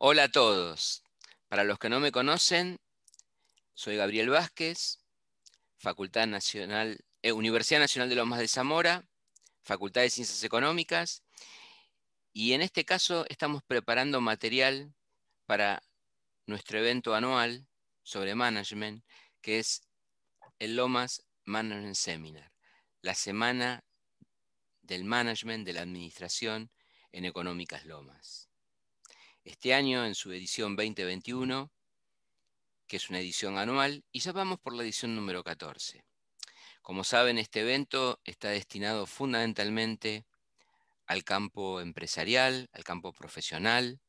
Hola a todos. Para los que no me conocen, soy Gabriel Vázquez, Facultad Nacional, eh, Universidad Nacional de Lomas de Zamora, Facultad de Ciencias Económicas, y en este caso estamos preparando material para nuestro evento anual sobre management, que es el Lomas Management Seminar, la semana del management de la administración en Económicas Lomas este año en su edición 2021, que es una edición anual, y ya vamos por la edición número 14. Como saben, este evento está destinado fundamentalmente al campo empresarial, al campo profesional,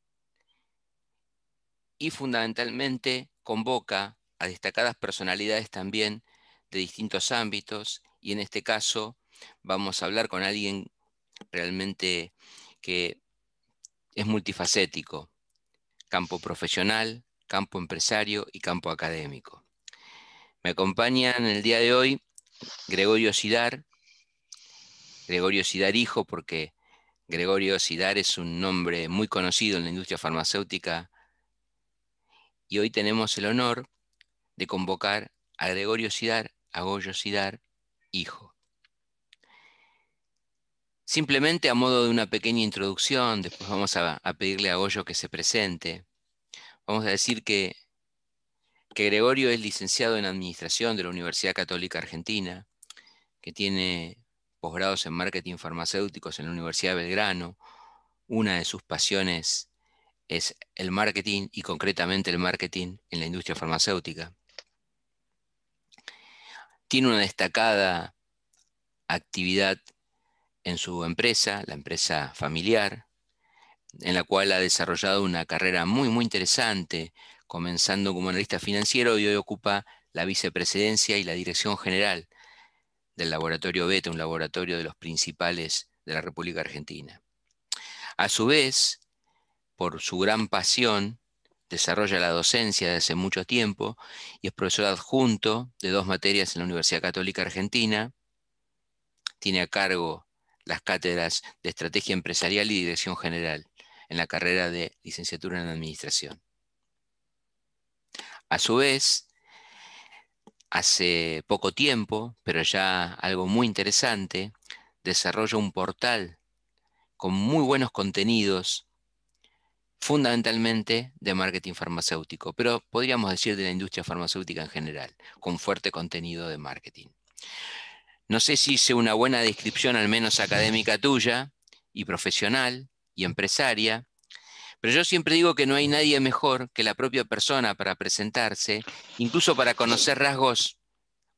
y fundamentalmente convoca a destacadas personalidades también de distintos ámbitos, y en este caso vamos a hablar con alguien realmente que es multifacético, campo profesional, campo empresario y campo académico. Me acompañan el día de hoy Gregorio Sidar, Gregorio Sidar hijo, porque Gregorio Sidar es un nombre muy conocido en la industria farmacéutica, y hoy tenemos el honor de convocar a Gregorio Sidar, a Goyo Sidar, hijo. Simplemente a modo de una pequeña introducción, después vamos a, pedirle a Goyo que se presente. Vamos a decir que, que, Gregorio es licenciado en Administración de la Universidad Católica Argentina, que tiene posgrados en Marketing Farmacéuticos en la Universidad de Belgrano. Una de sus pasiones es el marketing y concretamente el marketing en la industria farmacéutica. Tiene una destacada actividad en su empresa, la empresa familiar, en la cual ha desarrollado una carrera muy, muy interesante, comenzando como analista financiero y hoy ocupa la vicepresidencia y la dirección general del laboratorio Beta, un laboratorio de los principales de la República Argentina. A su vez, por su gran pasión, desarrolla la docencia desde hace mucho tiempo y es profesor adjunto de dos materias en la Universidad Católica Argentina. Tiene a cargo las cátedras de Estrategia Empresarial y Dirección General en la carrera de Licenciatura en Administración. A su vez, hace poco tiempo, pero ya algo muy interesante, desarrolla un portal con muy buenos contenidos, fundamentalmente de marketing farmacéutico, pero podríamos decir de la industria farmacéutica en general, con fuerte contenido de marketing. No sé si hice una buena descripción, al menos académica tuya, y profesional, y empresaria, pero yo siempre digo que no hay nadie mejor que la propia persona para presentarse, incluso para conocer rasgos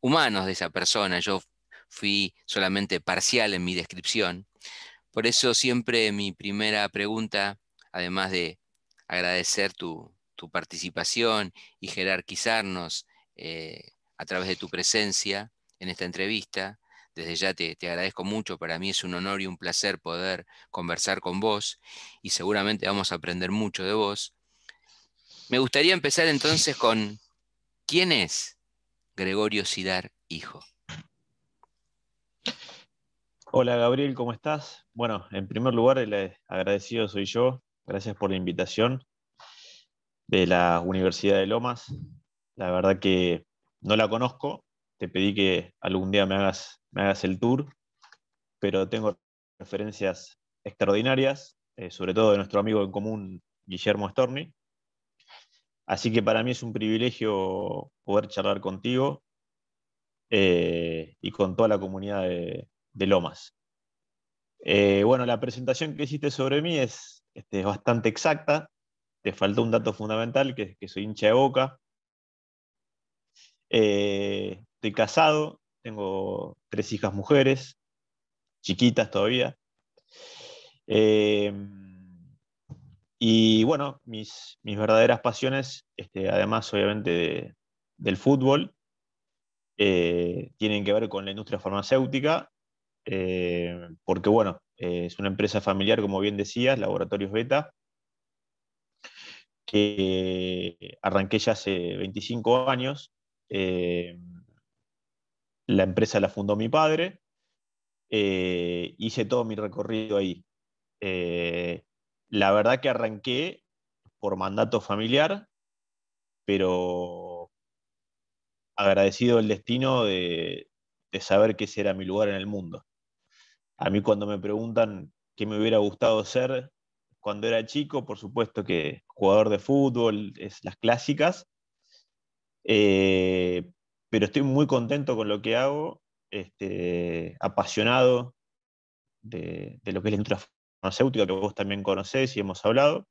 humanos de esa persona. Yo fui solamente parcial en mi descripción. Por eso siempre mi primera pregunta, además de agradecer tu, participación y jerarquizarnos eh, a través de tu presencia en esta entrevista, desde ya te, agradezco mucho, para mí es un honor y un placer poder conversar con vos y seguramente vamos a aprender mucho de vos. Me gustaría empezar entonces con, ¿quién es Gregorio Sidar Hijo? Hola Gabriel, ¿cómo estás? Bueno, en primer lugar, el eh, agradecido soy yo. Gracias por la invitación de la Universidad de Lomas. La verdad que no la conozco, te pedí que algún día me hagas, me hagas el tour, pero tengo referencias extraordinarias, eh, sobre todo de nuestro amigo en común, Guillermo Storni. Así que para mí es un privilegio poder charlar contigo eh, y con toda la comunidad de, Lomas. Eh, bueno, la presentación que hiciste sobre mí este, es bastante exacta. Te faltó un dato fundamental, que, es que soy hincha de boca. Estoy casado, tengo tres hijas mujeres, chiquitas todavía. Em, y bueno, mis, verdaderas pasiones, este, además obviamente del fútbol, eh, tienen que ver con la industria farmacéutica, eh, porque bueno, eh, es una empresa familiar, como bien decías, Laboratorios Beta, que arranqué ya hace 25 años. Em, la empresa la fundó mi padre, eh, hice todo mi recorrido ahí. Eh, la verdad que arranqué por mandato familiar, pero agradecido el destino de, saber que ese era mi lugar en el mundo. A mí cuando me preguntan qué me hubiera gustado ser cuando era chico, por supuesto que jugador de fútbol, es las clásicas, eh, pero estoy muy contento con lo que hago, este, apasionado de, lo que es la industria farmacéutica, que vos también conocés y hemos hablado.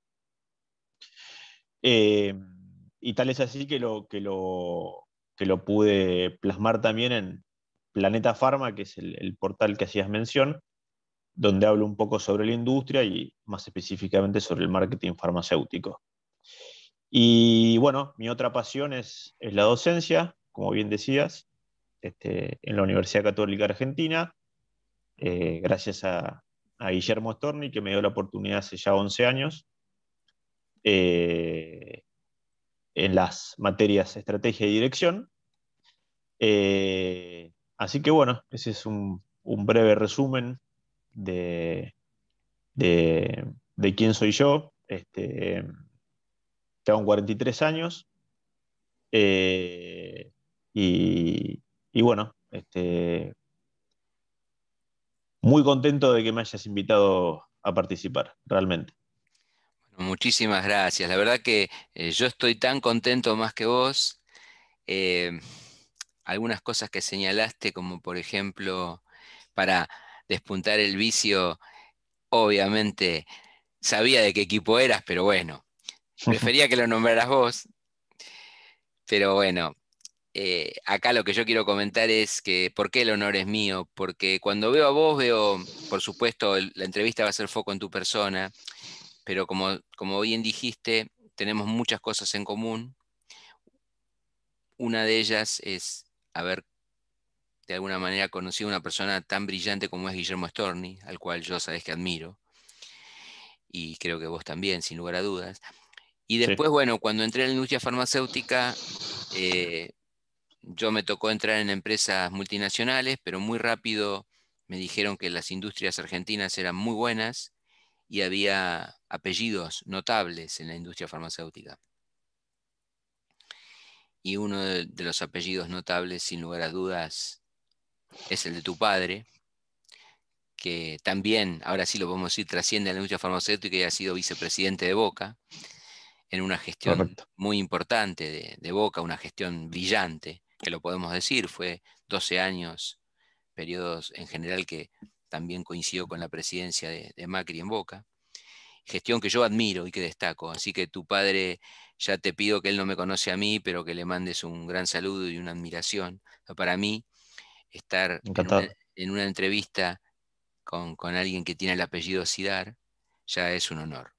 Eh, y tal es así que lo, que lo, pude plasmar también en Planeta Pharma, que es el, portal que hacías mención, donde hablo un poco sobre la industria y más específicamente sobre el marketing farmacéutico. Y bueno, mi otra pasión es la docencia como bien decías, este, en la Universidad Católica Argentina, eh, gracias a, Guillermo Storni, que me dio la oportunidad hace ya 11 años, eh, en las materias estrategia y dirección. Eh, así que bueno, ese es un, breve resumen de, de, quién soy yo. Este, tengo 43 años. Y, bueno, este, muy contento de que me hayas invitado a participar, realmente. muchísimas gracias. La verdad que eh, yo estoy tan contento más que vos. Eh, algunas cosas que señalaste, como por ejemplo, para despuntar el vicio, obviamente sabía de qué equipo eras, pero bueno, prefería que lo nombraras vos. Pero bueno, eh, acá lo que yo quiero comentar es que por qué el honor es mío, porque cuando veo a vos veo, por supuesto, la entrevista va a ser foco en tu persona, pero como, como bien dijiste, tenemos muchas cosas en común. Una de ellas es haber de alguna manera conocido a una persona tan brillante como es Guillermo Storni, al cual yo sabes que admiro, y creo que vos también, sin lugar a dudas. Y después, bueno, cuando entré en la industria farmacéutica, eh, yo me tocó entrar en empresas multinacionales, pero muy rápido me dijeron que las industrias argentinas eran muy buenas y había apellidos notables en la industria farmacéutica. Y uno de, los apellidos notables, sin lugar a dudas, es el de tu padre, que también, ahora sí lo podemos decir, trasciende a la industria farmacéutica y ha sido vicepresidente de Boca, en una gestión muy importante de Boca, una gestión brillante que lo podemos decir, fue 12 años, periodos en general que también coincidió con la presidencia de, Macri en Boca, gestión que yo admiro y que destaco, así que tu padre ya te pido que él no me conoce a mí, pero que le mandes un gran saludo y una admiración. Para mí, estar en una, entrevista con, alguien que tiene el apellido Sidar ya es un honor.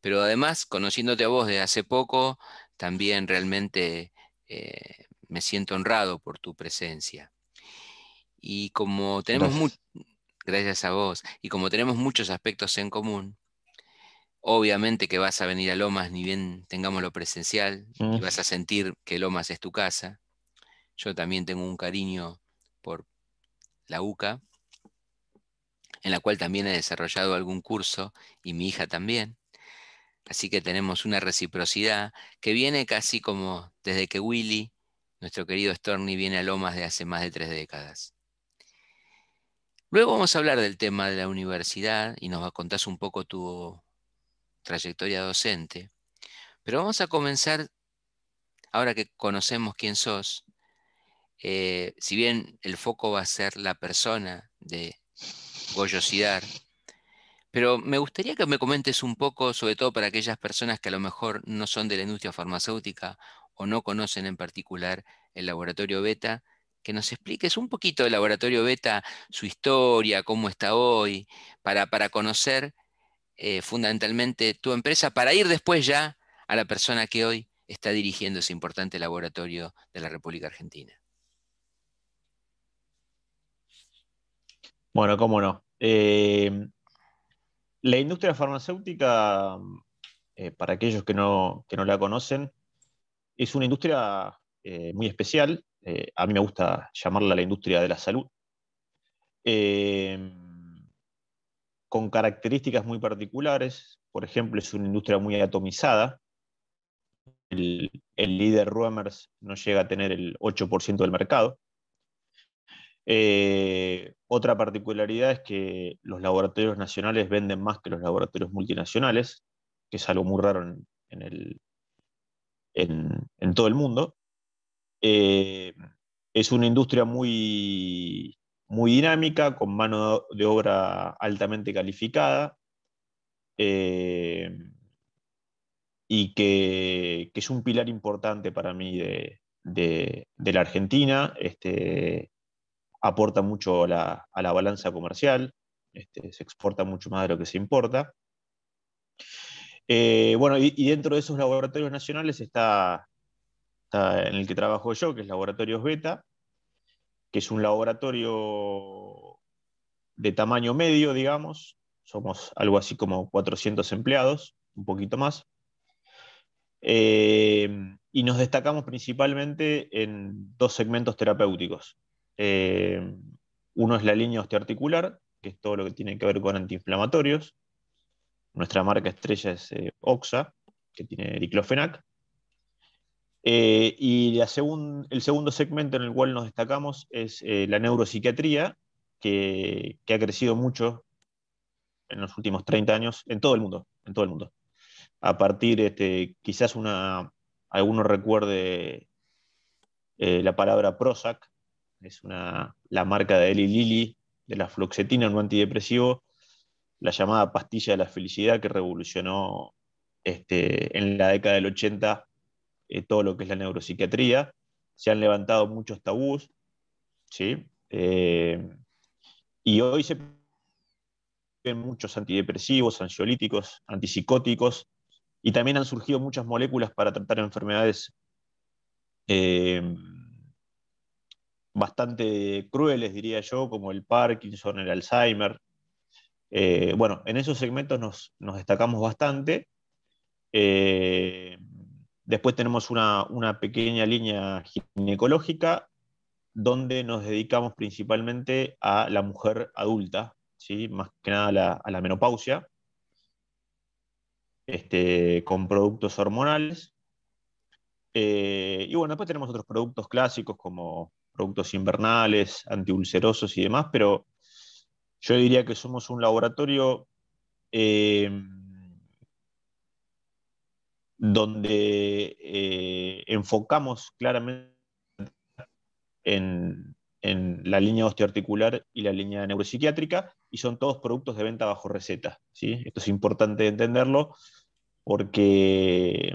Pero además, conociéndote a vos de hace poco, también realmente eh, me siento honrado por tu presencia. Y como tenemos gracias. gracias a vos, y como tenemos muchos aspectos en común, obviamente que vas a venir a Lomas, ni bien tengamos lo presencial, y mm. vas a sentir que Lomas es tu casa. Yo también tengo un cariño por la UCA, en la cual también he desarrollado algún curso, y mi hija también. Así que tenemos una reciprocidad que viene casi como desde que Willy nuestro querido Storni viene a Lomas de hace más de tres décadas. Luego vamos a hablar del tema de la universidad y nos contás un poco tu trayectoria docente. Pero vamos a comenzar, ahora que conocemos quién sos, eh, si bien el foco va a ser la persona de Goyosidad, pero me gustaría que me comentes un poco, sobre todo para aquellas personas que a lo mejor no son de la industria farmacéutica o no conocen en particular el laboratorio beta, que nos expliques un poquito del laboratorio beta, su historia, cómo está hoy, para, conocer eh, fundamentalmente tu empresa, para ir después ya a la persona que hoy está dirigiendo ese importante laboratorio de la República Argentina. Bueno, cómo no. Eh, la industria farmacéutica, eh, para aquellos que no, que no la conocen, es una industria eh, muy especial, eh, a mí me gusta llamarla la industria de la salud, eh, con características muy particulares, por ejemplo, es una industria muy atomizada, el, líder Ruemers no llega a tener el 8% del mercado, otra particularidad es que los laboratorios nacionales venden más que los laboratorios multinacionales, que es algo muy raro en, el, en, todo el mundo. Eh, es una industria muy, muy dinámica, con mano de obra altamente calificada. Eh, y que, es un pilar importante para mí de, la Argentina. Este, aporta mucho a la, balanza comercial, este, se exporta mucho más de lo que se importa. Eh, bueno, y, dentro de esos laboratorios nacionales está, en el que trabajo yo, que es Laboratorios Beta, que es un laboratorio de tamaño medio, digamos. Somos algo así como 400 empleados, un poquito más. Eh, y nos destacamos principalmente en dos segmentos terapéuticos. Eh, uno es la línea osteoarticular, que es todo lo que tiene que ver con antiinflamatorios, nuestra marca estrella es eh, Oxa, que tiene diclofenac. Eh, y el segundo segmento en el cual nos destacamos es eh, la neuropsiquiatría, que, ha crecido mucho en los últimos 30 años en todo el mundo, en todo el mundo. A partir, este, quizás una, alguno recuerde la palabra Prozac, es la marca de Eli Lilly, de la fluoxetina un antidepresivo, la llamada pastilla de la felicidad que revolucionó este, en la década del 80 eh, todo lo que es la neuropsiquiatría. Se han levantado muchos tabús, ¿sí? Eh, y hoy se ven muchos antidepresivos, ansiolíticos, antipsicóticos, y también han surgido muchas moléculas para tratar enfermedades eh, bastante crueles, diría yo, como el Parkinson, el Alzheimer, eh, bueno, en esos segmentos nos, destacamos bastante. Eh, después tenemos una, pequeña línea ginecológica donde nos dedicamos principalmente a la mujer adulta, ¿sí? más que nada a la, menopausia, este, con productos hormonales. Eh, y bueno, después tenemos otros productos clásicos como productos invernales, antiulcerosos y demás, pero yo diría que somos un laboratorio eh, donde eh, enfocamos claramente en, la línea osteoarticular y la línea neuropsiquiátrica, y son todos productos de venta bajo receta. Esto es importante entenderlo porque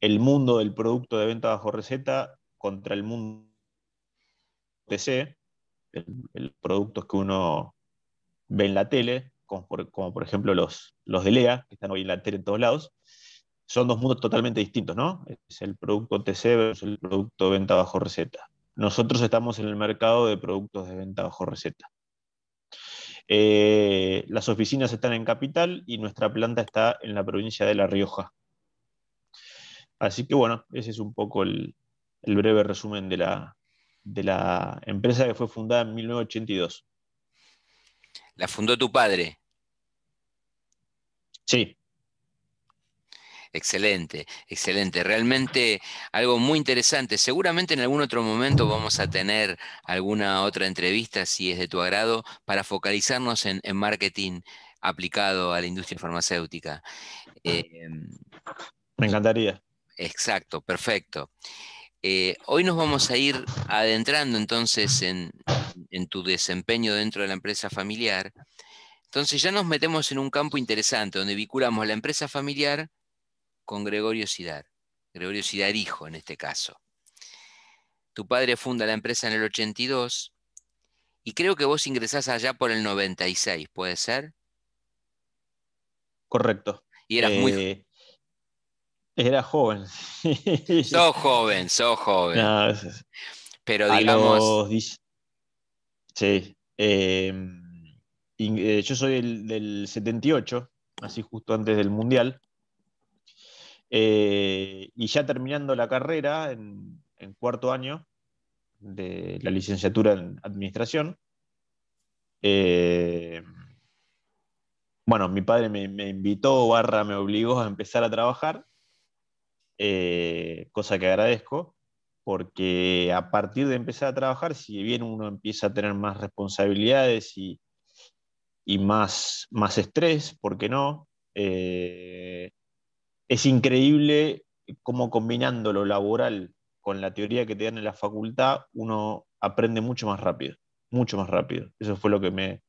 el mundo del producto de venta bajo receta contra el mundo TC, el, producto es que uno ven la tele, como por, ejemplo los, los de Lea, que están hoy en la tele en todos lados, son dos mundos totalmente distintos, ¿no? Es el producto TC versus el producto venta bajo receta. Nosotros estamos en el mercado de productos de venta bajo receta. Eh, las oficinas están en Capital y nuestra planta está en la provincia de La Rioja. Así que bueno, ese es un poco el, breve resumen de de la empresa que fue fundada en 1982. ¿La fundó tu padre? Sí. Excelente, excelente. Realmente algo muy interesante. Seguramente en algún otro momento vamos a tener alguna otra entrevista, si es de tu agrado, para focalizarnos en, marketing aplicado a la industria farmacéutica. Em, Me encantaría. Exacto, perfecto. Eh, hoy nos vamos a ir adentrando entonces en en tu desempeño dentro de la empresa familiar. Entonces ya nos metemos en un campo interesante donde vinculamos la empresa familiar con Gregorio Sidar, Gregorio Sidar hijo en este caso. Tu padre funda la empresa en el 82 y creo que vos ingresás allá por el 96, ¿puede ser? Correcto. Y eras muy muy, eh, era joven. sos joven, sos joven. Pero digamos. Sí. Em, eh, yo soy del 78, así justo antes del Mundial. Eh, y ya terminando la carrera, en, cuarto año de la licenciatura en administración, eh, bueno, mi padre me, me, invitó, barra me obligó a empezar a trabajar, cosa que agradezco porque a partir de empezar a trabajar, si bien uno empieza a tener más responsabilidades y, más, más estrés, ¿por qué no? Eh, es increíble cómo combinando lo laboral con la teoría que te dan en la facultad, uno aprende mucho más rápido, mucho más rápido. Eso fue lo que me,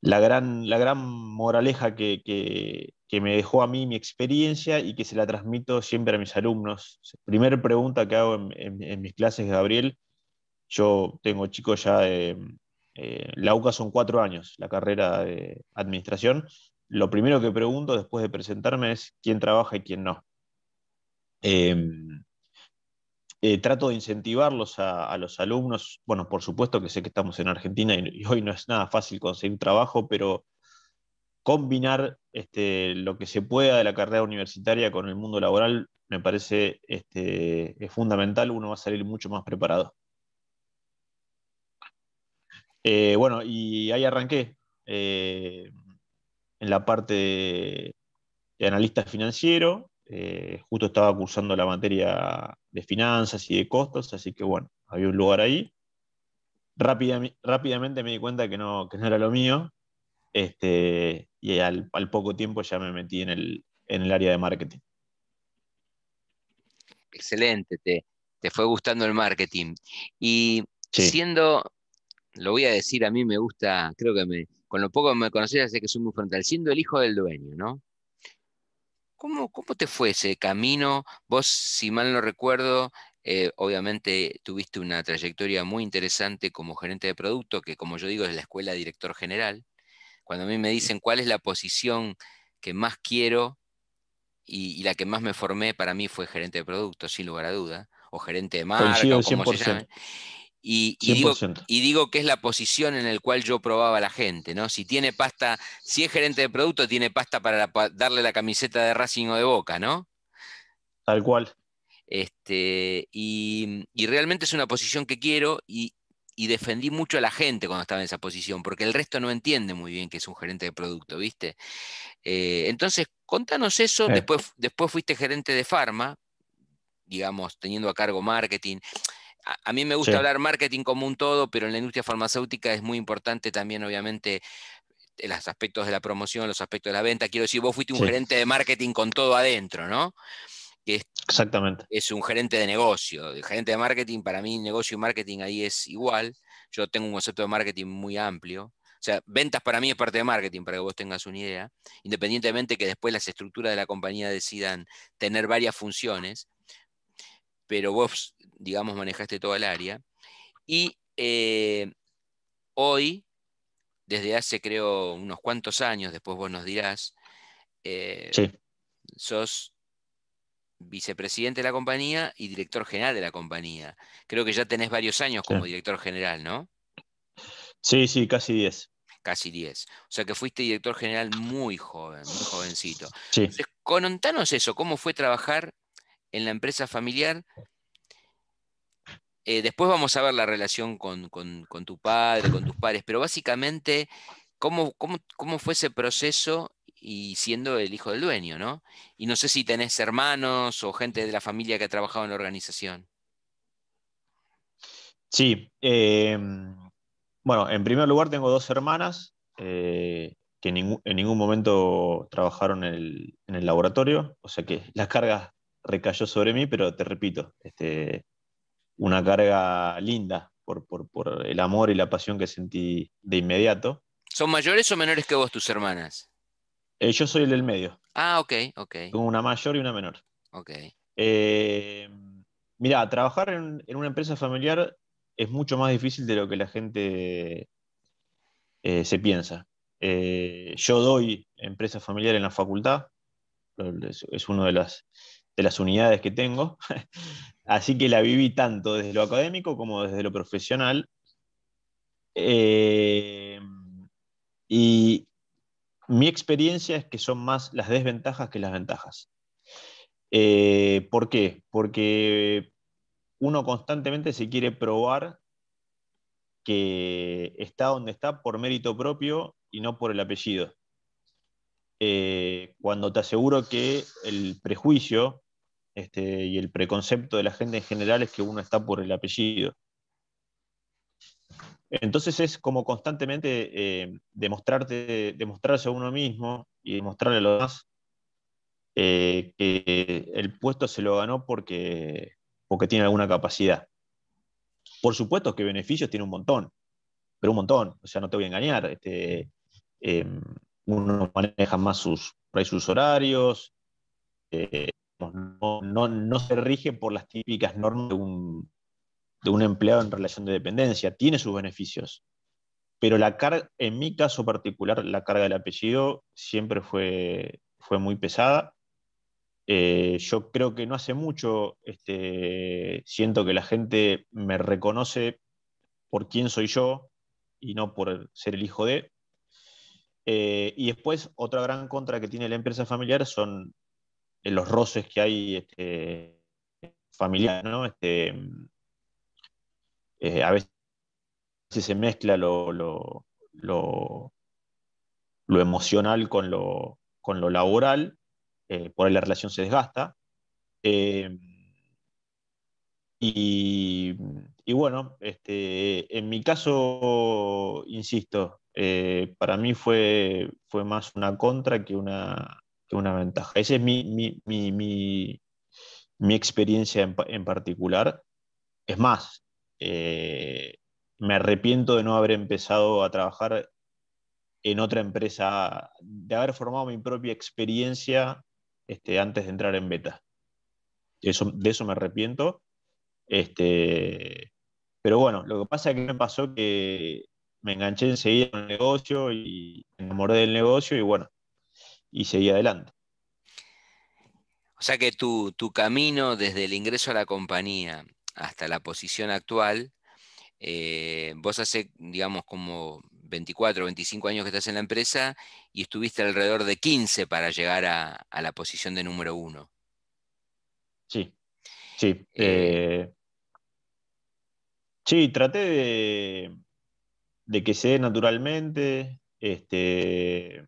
la gran, la gran moraleja que, me dejó a mí mi experiencia y que se la transmito siempre a mis alumnos. Primera pregunta que hago en, mis clases, Gabriel, yo tengo chicos ya de... Eh, la UCA son cuatro años, la carrera de administración. Lo primero que pregunto después de presentarme es quién trabaja y quién no. Em, eh, trato de incentivarlos a, los alumnos. Bueno, por supuesto que sé que estamos en Argentina y, hoy no es nada fácil conseguir trabajo, pero combinar este, lo que se pueda de la carrera universitaria con el mundo laboral me parece este, es fundamental, uno va a salir mucho más preparado. Eh, bueno, y ahí arranqué eh, en la parte de, de analista financiero, eh, justo estaba cursando la materia de finanzas y de costos, así que bueno, había un lugar ahí. rápidamente me di cuenta que no, que no era lo mío, este, y al, poco tiempo ya me metí en el, en el área de marketing. Excelente, te, te fue gustando el marketing. Y siendo, lo voy a decir, a mí me gusta, creo que con lo poco que me conoces, sé que soy muy frontal, siendo el hijo del dueño, ¿no? ¿Cómo, te fue ese camino? Vos, si mal no recuerdo, eh, obviamente tuviste una trayectoria muy interesante como gerente de producto, que como yo digo es la escuela director general. Cuando a mí me dicen cuál es la posición que más quiero y, la que más me formé, para mí fue gerente de producto, sin lugar a duda, o gerente de marca, o como se y, digo, que es la posición en la cual yo probaba a la gente, ¿no? Si tiene pasta, si es gerente de producto, tiene pasta para, darle la camiseta de Racing o de Boca, ¿no? Tal cual. Este, y, realmente es una posición que quiero y, defendí mucho a la gente cuando estaba en esa posición, porque el resto no entiende muy bien que es un gerente de producto, ¿viste? Eh, entonces, contanos eso, después, después fuiste gerente de farma, digamos, teniendo a cargo marketing a, mí me gusta hablar marketing como un todo, pero en la industria farmacéutica es muy importante también, obviamente, los aspectos de la promoción, los aspectos de la venta. Quiero decir, vos fuiste un gerente de marketing con todo adentro, ¿no? Que Exactamente. Es un gerente de negocio. El gerente de marketing, para mí, negocio y marketing ahí es igual. Yo tengo un concepto de marketing muy amplio. O sea, ventas para mí es parte de marketing, para que vos tengas una idea. Independientemente que después las estructuras de la compañía decidan tener varias funciones, pero vos digamos, manejaste toda el área. Y eh, hoy, desde hace creo unos cuantos años, después vos nos dirás, eh, sos vicepresidente de la compañía y director general de la compañía. Creo que ya tenés varios años como director general, ¿no? Sí, sí, casi 10. Casi 10. O sea que fuiste director general muy joven, muy jovencito. Sí. Entonces, contanos eso, ¿cómo fue trabajar en la empresa familiar eh, después vamos a ver la relación con, tu padre, con tus padres, pero básicamente, ¿cómo, fue ese proceso y siendo el hijo del dueño, ¿no? Y no sé si tenés hermanos o gente de la familia que ha trabajado en la organización. Sí. Em, bueno, en primer lugar tengo dos hermanas eh, que en ningún momento trabajaron en el, laboratorio, o sea que la carga recayó sobre mí, pero te repito, este, una carga linda por, el amor y la pasión que sentí de inmediato. ¿Son mayores o menores que vos tus hermanas? Eh, yo soy el del medio. Ah, ok, ok. Tengo una mayor y una menor. Ok. Eh, mirá, trabajar en, una empresa familiar es mucho más difícil de lo que la gente eh, se piensa. yo doy empresa familiar en la facultad, es, es una de las de las unidades que tengo. Así que la viví tanto desde lo académico como desde lo profesional. Eh, y mi experiencia es que son más las desventajas que las ventajas. Eh, ¿Por qué? Porque uno constantemente se quiere probar que está donde está por mérito propio y no por el apellido. Eh, cuando te aseguro que el prejuicio este, y el preconcepto de la gente en general es que uno está por el apellido. Entonces es como constantemente eh, demostrarte, demostrarse a uno mismo y demostrarle a los demás eh, que el puesto se lo ganó porque, porque tiene alguna capacidad. Por supuesto que beneficios tiene un montón, pero un montón, o sea, no te voy a engañar. Este, eh, uno maneja más sus, sus horarios, no, no, se rige por las típicas normas de un, empleado en relación de dependencia, tiene sus beneficios. Pero la carga, en mi caso particular, la carga del apellido siempre fue, fue muy pesada. Eh, yo creo que no hace mucho este, siento que la gente me reconoce por quién soy yo y no por ser el hijo de. Eh, y después, otra gran contra que tiene la empresa familiar son los roces que hay este, familiares, ¿no? Este, mm, eh, a veces se mezcla lo, lo, emocional con lo, con lo laboral, eh, por ahí la relación se desgasta. Eh, y, bueno, este, en mi caso, insisto, para mí fue, fue más una contra que una, una ventaja. Esa es mi, mi, experiencia en, particular. Es más, eh, me arrepiento de no haber empezado a trabajar en otra empresa, de haber formado mi propia experiencia este, antes de entrar en beta. Eso, de eso me arrepiento. Este, pero bueno, lo que pasa es que me pasó que me enganché enseguida en el negocio y me enamoré del negocio y bueno, y seguí adelante. O sea que tu, camino desde el ingreso a la compañía hasta la posición actual, eh, vos hace, digamos, como 24, o 25 años que estás en la empresa y estuviste alrededor de 15 para llegar a, la posición de número uno. Sí, sí. Eh. Eh, sí, traté de, de, que se dé naturalmente. Este,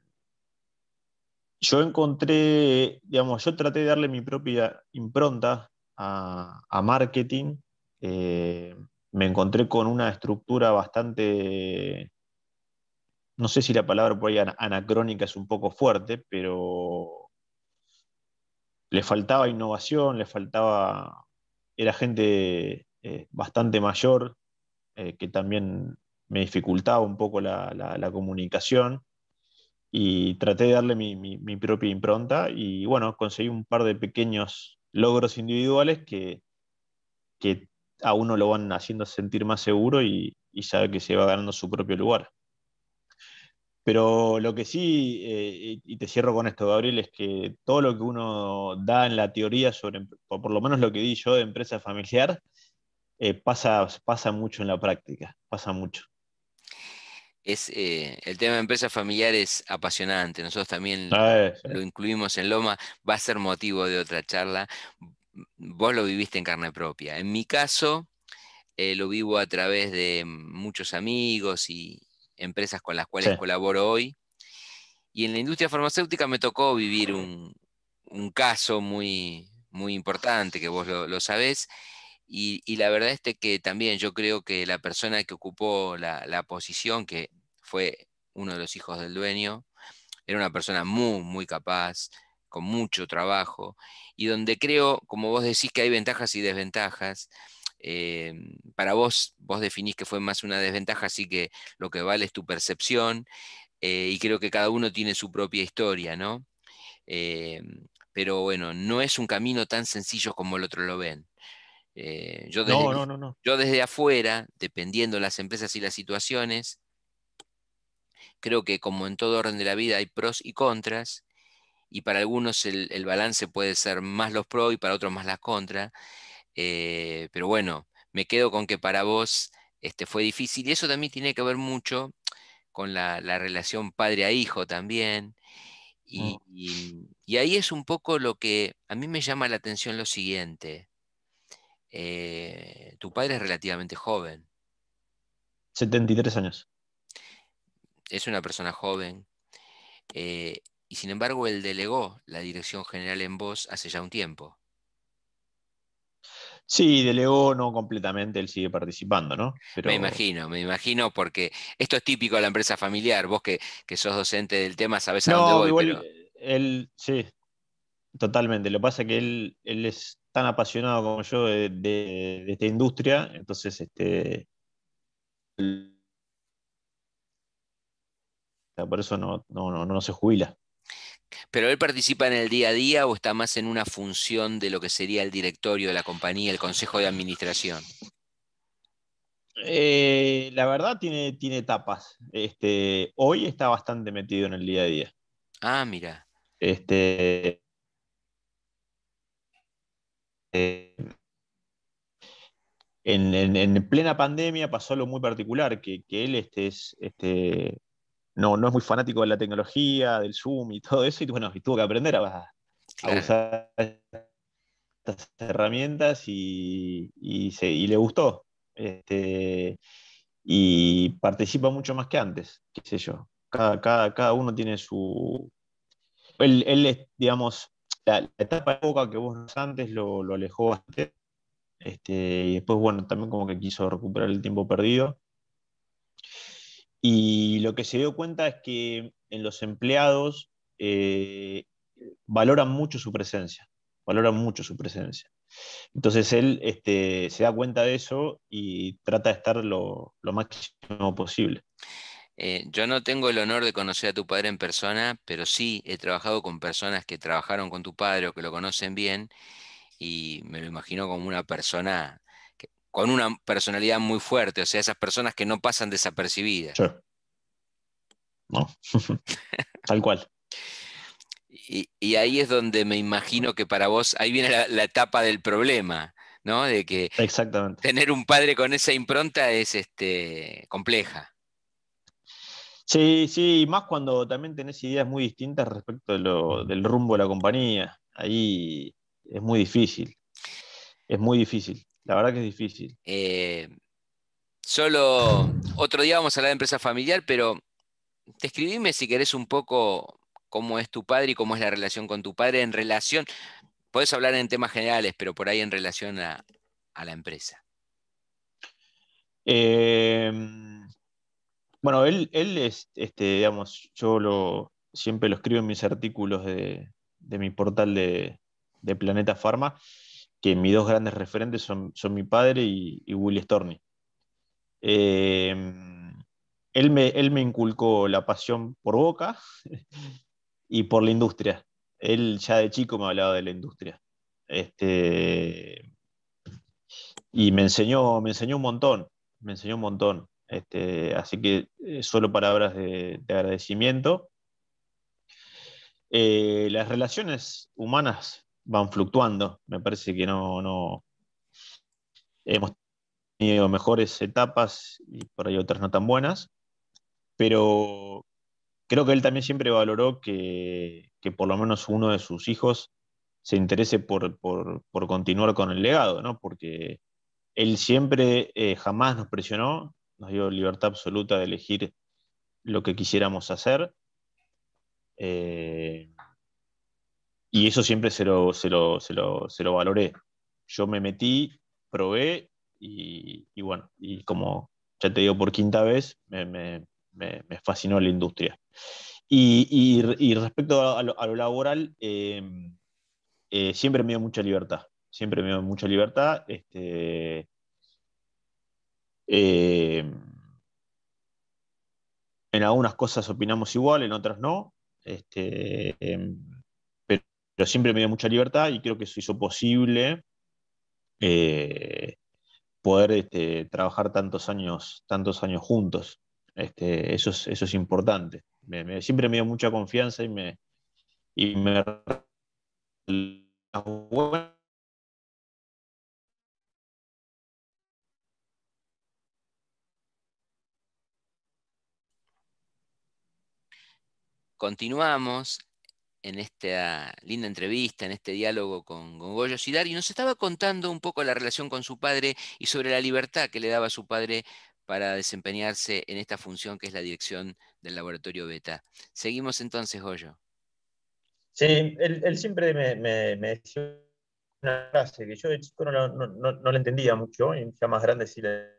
yo encontré, digamos, yo traté de darle mi propia impronta a, marketing. Eh, me encontré con una estructura bastante, no sé si la palabra por ahí anacrónica es un poco fuerte, pero le faltaba innovación, le faltaba, era gente eh, bastante mayor, eh, que también me dificultaba un poco la comunicación y traté de darle mi, propia impronta y bueno, conseguí un par de pequeños logros individuales que, que a uno lo van haciendo sentir más seguro y, sabe que se va ganando su propio lugar. Pero lo que sí, eh, y te cierro con esto, Gabriel, es que todo lo que uno da en la teoría sobre, o por lo menos lo que di yo de empresa familiar, eh, pasa, pasa mucho en la práctica, pasa mucho. Eh, el tema de empresas familiares es apasionante. Nosotros también ah, lo incluimos en Loma, va a ser motivo de otra charla. Vos lo viviste en carne propia. En mi caso, eh, lo vivo a través de muchos amigos y empresas con las cuales colaboro hoy. Y en la industria farmacéutica me tocó vivir un, caso muy, muy importante, que vos lo, sabés. Y, la verdad es que también yo creo que la persona que ocupó la, la posición, que fue uno de los hijos del dueño, era una persona muy, muy capaz, con mucho trabajo, y donde creo, como vos decís, que hay ventajas y desventajas. Eh, para vos, vos definís que fue más una desventaja, así que lo que vale es tu percepción, eh, y creo que cada uno tiene su propia historia, ¿no? Eh, pero bueno, no es un camino tan sencillo como el otro lo ven. yo, desde, no, no, no, yo desde afuera, dependiendo las empresas y las situaciones, Creo que como en todo orden de la vida hay pros y contras, y para algunos el, balance puede ser más los pros y para otros más las contras, eh, pero bueno, me quedo con que para vos este, fue difícil y eso también tiene que ver mucho con la, relación padre a hijo también. Mm. Y, ahí es un poco lo que a mí me llama la atención lo siguiente. Eh, tu padre es relativamente joven. 73 años es una persona joven, eh, y sin embargo él delegó la dirección general en vos hace ya un tiempo. Sí, delegó no completamente, él sigue participando, ¿no? Me imagino, me imagino, porque esto es típico de la empresa familiar, vos que, sos docente del tema sabés a dónde voy. Él, sí, totalmente, lo que pasa es que él, es tan apasionado como yo de, esta industria, entonces este, por eso no, no, se jubila. ¿Pero él participa en el día a día o está más en una función de lo que sería el directorio de la compañía, el consejo de administración? Eh, la verdad tiene, tiene etapas. Este, hoy está bastante metido en el día a día. Ah, mira. Este, en, plena pandemia pasó lo muy particular, que, él este, es, este, no, no es muy fanático de la tecnología, del Zoom y todo eso, y bueno, tuvo que aprender a, usar estas herramientas y, le gustó. Este, y participa mucho más que antes, qué sé yo. Cada, cada, uno tiene su... Él, digamos, la, etapa de boca que vos antes lo, lo alejó bastante. Este, y después, bueno, también como que quiso recuperar el tiempo perdido. Y lo que se dio cuenta es que en los empleados eh, valoran mucho su presencia, valoran mucho su presencia. Entonces él este, se da cuenta de eso y trata de estar lo, máximo posible. Eh, yo no tengo el honor de conocer a tu padre en persona, pero sí he trabajado con personas que trabajaron con tu padre o que lo conocen bien y me lo imagino como una persona con una personalidad muy fuerte, o sea, esas personas que no pasan desapercibidas. Sí. No, tal cual. Y, ahí es donde me imagino que para vos, ahí viene la, etapa del problema, ¿no? De que tener un padre con esa impronta es este, compleja. Sí, sí, más cuando también tenés ideas muy distintas respecto del rumbo de la compañía. Ahí es muy difícil. Es muy difícil. La verdad que es difícil. Eh, solo otro día vamos a hablar de empresa familiar, pero describime si querés un poco cómo es tu padre y cómo es la relación con tu padre en relación. Podés hablar en temas generales, pero por ahí en relación a, la empresa. Em, bueno, él, él es, este, digamos, yo siempre lo escribo en mis artículos de, mi portal de, de Planeta Farma que mis dos grandes referentes son, mi padre y, Will Willy Storni. Em, él, me, él me inculcó la pasión por Boca y por la industria. Él ya de chico me hablaba de la industria. Este, y me enseñó, me enseñó un montón, me enseñó un montón. Este, así que eh, solo palabras de, agradecimiento. Eh, las relaciones humanas van fluctuando. Me parece que no, no hemos tenido mejores etapas y por ahí otras no tan buenas, pero creo que él también siempre valoró que, que por lo menos uno de sus hijos se interese por, por, continuar con el legado, ¿no? porque él siempre eh, jamás nos presionó, nos dio libertad absoluta de elegir lo que quisiéramos hacer. Eh, y eso siempre se lo, se lo, se valoré. Yo me metí, probé y, bueno, y como ya te digo por quinta vez, me, fascinó la industria. Y, respecto a lo, laboral, em, eh, siempre me dio mucha libertad, siempre me dio mucha libertad. Este, em, en algunas cosas opinamos igual, en otras no. Este, em, pero siempre me dio mucha libertad y creo que eso hizo posible eh, poder este, trabajar tantos años, tantos años juntos. Este, eso, es, eso es importante. siempre me dio mucha confianza y me... Y me Continuamos en esta linda entrevista, en este diálogo con, con Goyo Sidari, nos estaba contando un poco la relación con su padre y sobre la libertad que le daba su padre para desempeñarse en esta función que es la dirección del laboratorio Beta. Seguimos entonces, Goyo. Sí, él, siempre me, decía una frase que yo chico no, la entendía mucho, y ya más grande sí le...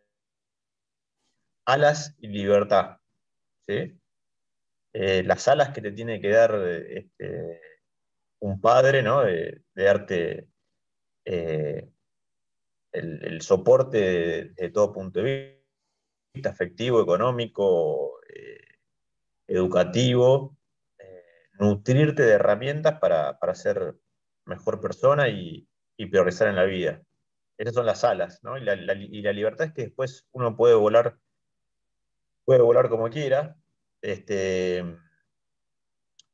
Alas y libertad. ¿sí? Eh, las alas que te tiene que dar este, un padre, ¿no? de, darte eh, el, soporte de, todo punto de vista, afectivo, económico, eh, educativo, nutrirte de herramientas para, ser mejor persona y, priorizar en la vida. Esas son las alas, Y la, y la libertad es que después uno puede volar, puede volar como quiera, este,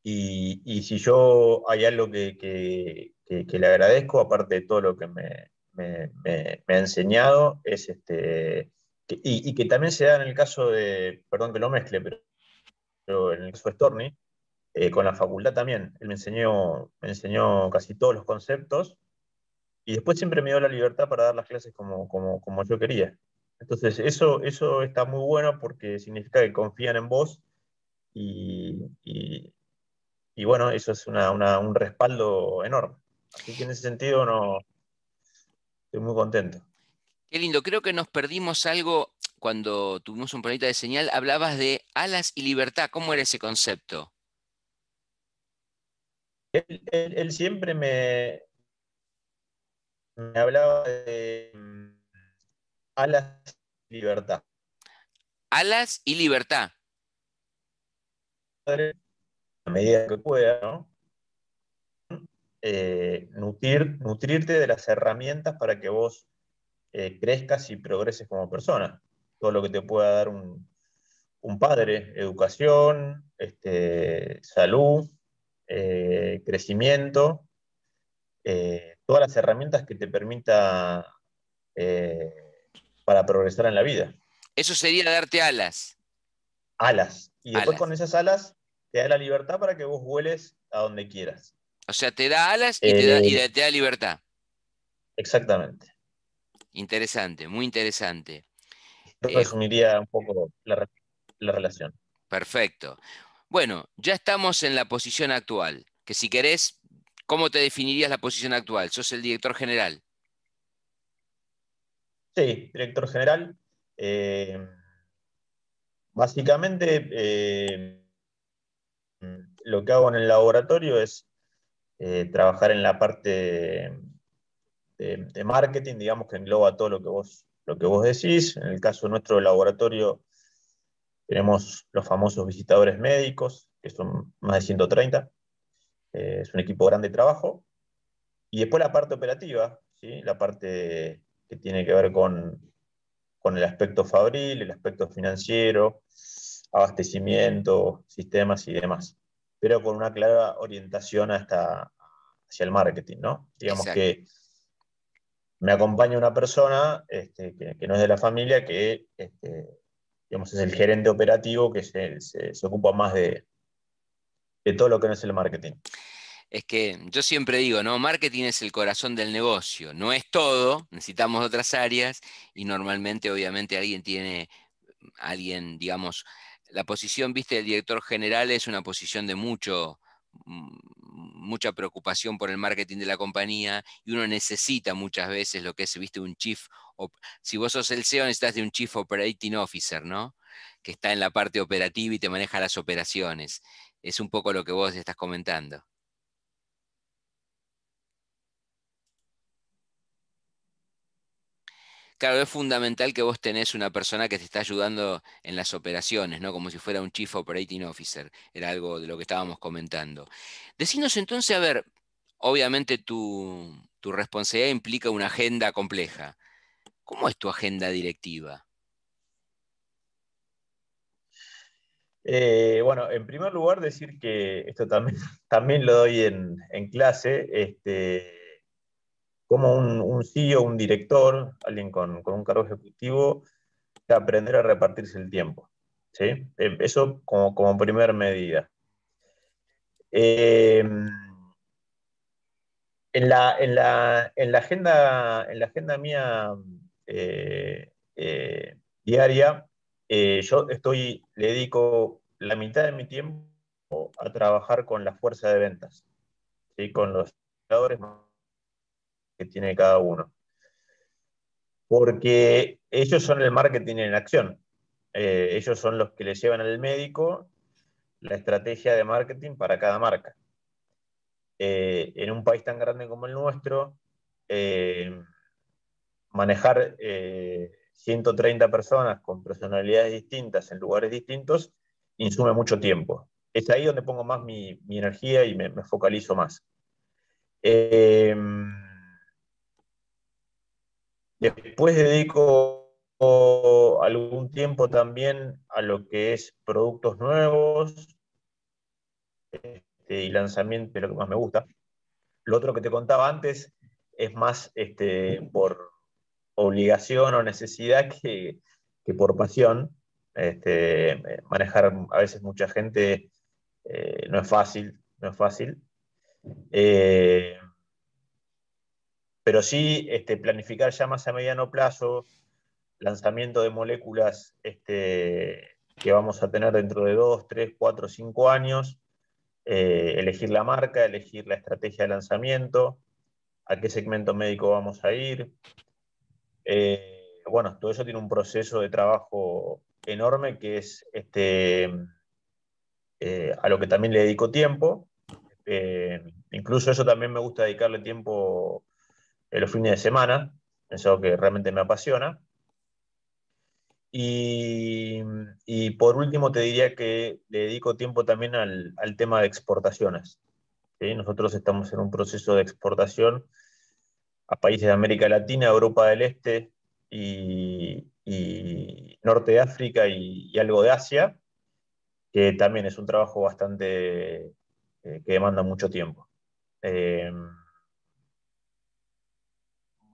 y, si yo hay algo que, le agradezco, aparte de todo lo que me, ha enseñado, es este, y, que también se da en el caso de, perdón que lo mezcle, pero, en el caso de Storni, eh, con la facultad también, él me enseñó, enseñó casi todos los conceptos y después siempre me dio la libertad para dar las clases como, como yo quería. Entonces, eso, eso está muy bueno porque significa que confían en vos y, bueno, eso es un respaldo enorme. Así que en ese sentido no, estoy muy contento. Qué lindo, creo que nos perdimos algo cuando tuvimos un planeta de señal. Hablabas de alas y libertad, ¿cómo era ese concepto? Él, siempre me, me hablaba de mm, alas y libertad. Alas y libertad a medida que pueda, eh, nutrirte de las herramientas para que vos eh, crezcas y progreses como persona. Todo lo que te pueda dar un, padre, educación, este, salud, eh, crecimiento, todas las herramientas que te permita para progresar en la vida. Eso sería darte alas. Alas, y después con esas alas te da la libertad para que vos vueles a donde quieras. O sea, te da alas y, te, da, eh, libertad. Exactamente. Interesante, muy interesante. Eh, resumiría un poco la, relación. Perfecto. Bueno, ya estamos en la posición actual, que si querés, ¿cómo te definirías la posición actual? Sos el director general. Sí, director general. Eh, Básicamente, eh, lo que hago en el laboratorio es eh, trabajar en la parte de, marketing, digamos que engloba todo lo que, vos, lo que vos decís. En el caso de nuestro laboratorio, tenemos los famosos visitadores médicos, que son más de 130. Eh, es un equipo grande de trabajo. Y después la parte operativa, la parte que tiene que ver con con el aspecto fabril, el aspecto financiero, abastecimiento, sistemas y demás, pero con una clara orientación hasta, hacia el marketing, Digamos que me acompaña una persona este, que, no es de la familia, que este, es el gerente operativo que se, ocupa más de todo lo que no es el marketing es que yo siempre digo, ¿no? Marketing es el corazón del negocio, no es todo, necesitamos otras áreas y normalmente, obviamente, alguien tiene, alguien, digamos, la posición, viste, del director general es una posición de mucho, mm, mucha preocupación por el marketing de la compañía y uno necesita muchas veces lo que es, viste, un chief, si vos sos el CEO necesitas de un chief operating officer, ¿no? Que está en la parte operativa y te maneja las operaciones. Es un poco lo que vos estás comentando. Claro, es fundamental que vos tenés una persona que te está ayudando en las operaciones, ¿no? Como si fuera un Chief Operating Officer. Era algo de lo que estábamos comentando. Decinos entonces, a ver, obviamente tu, responsabilidad implica una agenda compleja. ¿Cómo es tu agenda directiva? Eh, bueno, en primer lugar decir que esto también, también lo doy en, clase. Este, como un, un CEO, un director, alguien con, un cargo ejecutivo, aprender a repartirse el tiempo. ¿sí? Eh, eso como, como primera medida. Em, en, la, agenda, en la agenda mía eh, eh, diaria, yo estoy, le dedico la mitad de mi tiempo a trabajar con la fuerza de ventas, con los que tiene cada uno. Porque ellos son el marketing en acción. Eh, ellos son los que le llevan al médico la estrategia de marketing para cada marca. Eh, en un país tan grande como el nuestro, eh, manejar 130 personas con personalidades distintas en lugares distintos insume mucho tiempo. Es ahí donde pongo más mi, energía y me, me focalizo más. Eh, Después dedico algún tiempo también a lo que es productos nuevos este, y lanzamiento pero lo que más me gusta. Lo otro que te contaba antes es más este, por obligación o necesidad que, por pasión. Este, manejar a veces mucha gente eh, no es fácil, no es fácil. Eh, pero sí este, planificar ya más a mediano plazo, lanzamiento de moléculas este, que vamos a tener dentro de 2, 3, 4, cinco años, eh, elegir la marca, elegir la estrategia de lanzamiento, a qué segmento médico vamos a ir. Eh, bueno, todo eso tiene un proceso de trabajo enorme que es este, eh, a lo que también le dedico tiempo. incluso eso también me gusta dedicarle tiempo eh, los fines de semana, es que realmente me apasiona. Y, por último, te diría que le dedico tiempo también al, tema de exportaciones. Nosotros estamos en un proceso de exportación a países de América Latina, Europa del Este y, Norte de África y, algo de Asia, que también es un trabajo bastante eh, que demanda mucho tiempo. Eh,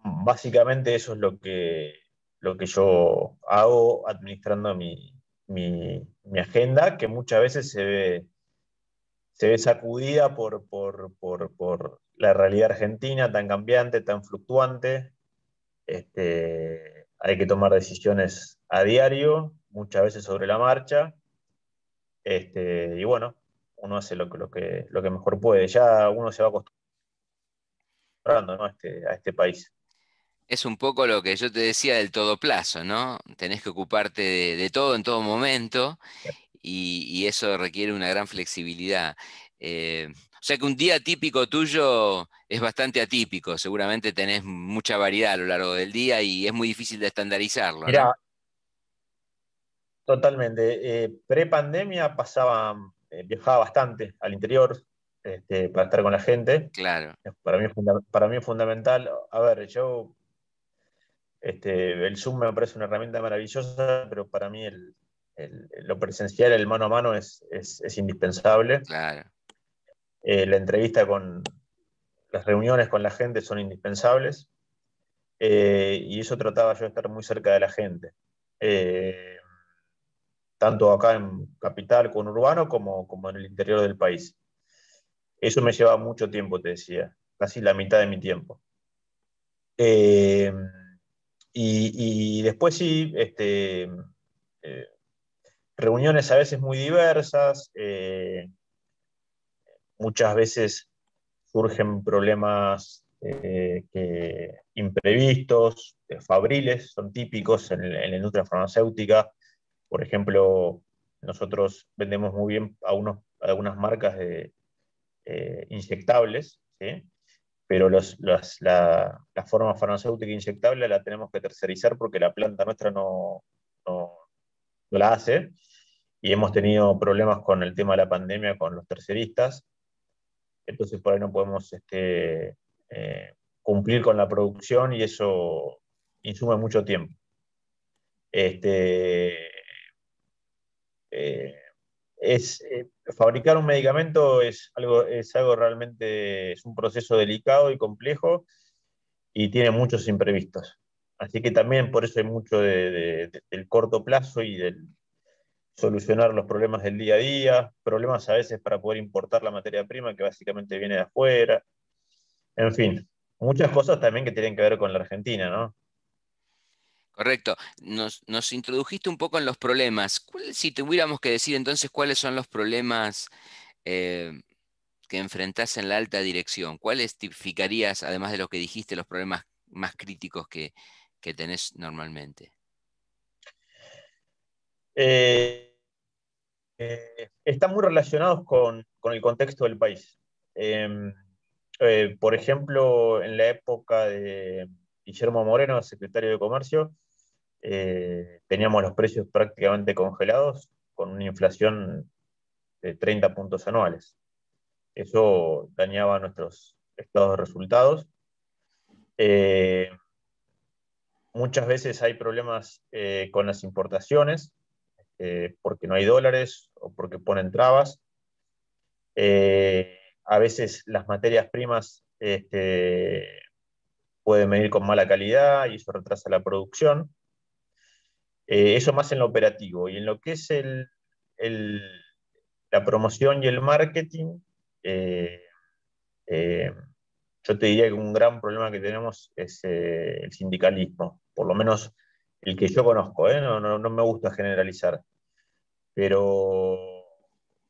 básicamente eso es lo que, lo que yo hago administrando mi, agenda, que muchas veces se ve, se ve sacudida por, la realidad argentina tan cambiante, tan fluctuante. Este, hay que tomar decisiones a diario, muchas veces sobre la marcha. Este, y bueno, uno hace lo, lo, que, lo que mejor puede. Ya uno se va acostumbrando este, a este país. Es un poco lo que yo te decía del todo plazo, ¿no? Tenés que ocuparte de, todo en todo momento y, eso requiere una gran flexibilidad. Eh, o sea que un día típico tuyo es bastante atípico, seguramente tenés mucha variedad a lo largo del día y es muy difícil de estandarizarlo. totalmente. Eh, pre-pandemia pasaba, eh, viajaba bastante al interior este, para estar con la gente. Claro. Para mí, para mí es fundamental. A ver, yo este, el Zoom me parece una herramienta maravillosa, pero para mí lo presencial, el mano a mano es, indispensable. Eh, la entrevista con las reuniones con la gente son indispensables. Eh, y eso trataba yo de estar muy cerca de la gente. Eh, tanto acá en Capital con Urbano como, como en el interior del país. Eso me llevaba mucho tiempo, te decía, casi la mitad de mi tiempo. Eh, y, después sí, este, eh, reuniones a veces muy diversas, eh, muchas veces surgen problemas eh, imprevistos, fabriles, son típicos en, la industria farmacéutica. Por ejemplo, nosotros vendemos muy bien a, algunas marcas de inyectables, ¿sí? pero los, la, la, forma farmacéutica inyectable la tenemos que tercerizar porque la planta nuestra no, no, la hace y hemos tenido problemas con el tema de la pandemia con los terceristas, entonces por ahí no podemos este, eh, cumplir con la producción y eso insume mucho tiempo. Este, eh, es, eh, fabricar un medicamento es algo, es algo realmente, es un proceso delicado y complejo y tiene muchos imprevistos. Así que también por eso hay mucho de, del corto plazo y de solucionar los problemas del día a día, problemas a veces para poder importar la materia prima que básicamente viene de afuera, en fin, muchas cosas también que tienen que ver con la Argentina, ¿no? Correcto. Nos, introdujiste un poco en los problemas. si tuviéramos que decir entonces cuáles son los problemas eh, que enfrentás en la alta dirección, ¿cuáles tipificarías, además de lo que dijiste, los problemas más críticos que, tenés normalmente? Eh, eh, están muy relacionados con, el contexto del país. Em, por ejemplo, en la época de Guillermo Moreno, secretario de Comercio, eh, teníamos los precios prácticamente congelados con una inflación de 30 puntos anuales. Eso dañaba nuestros estados de resultados. Eh, muchas veces hay problemas eh, con las importaciones porque no hay dólares o porque ponen trabas. a veces las materias primas este, pueden venir con mala calidad y eso retrasa la producción. Eh, eso más en lo operativo. Y en lo que es el, la promoción y el marketing, eh, eh, yo te diría que un gran problema que tenemos es el sindicalismo, por lo menos el que yo conozco, no, me gusta generalizar, pero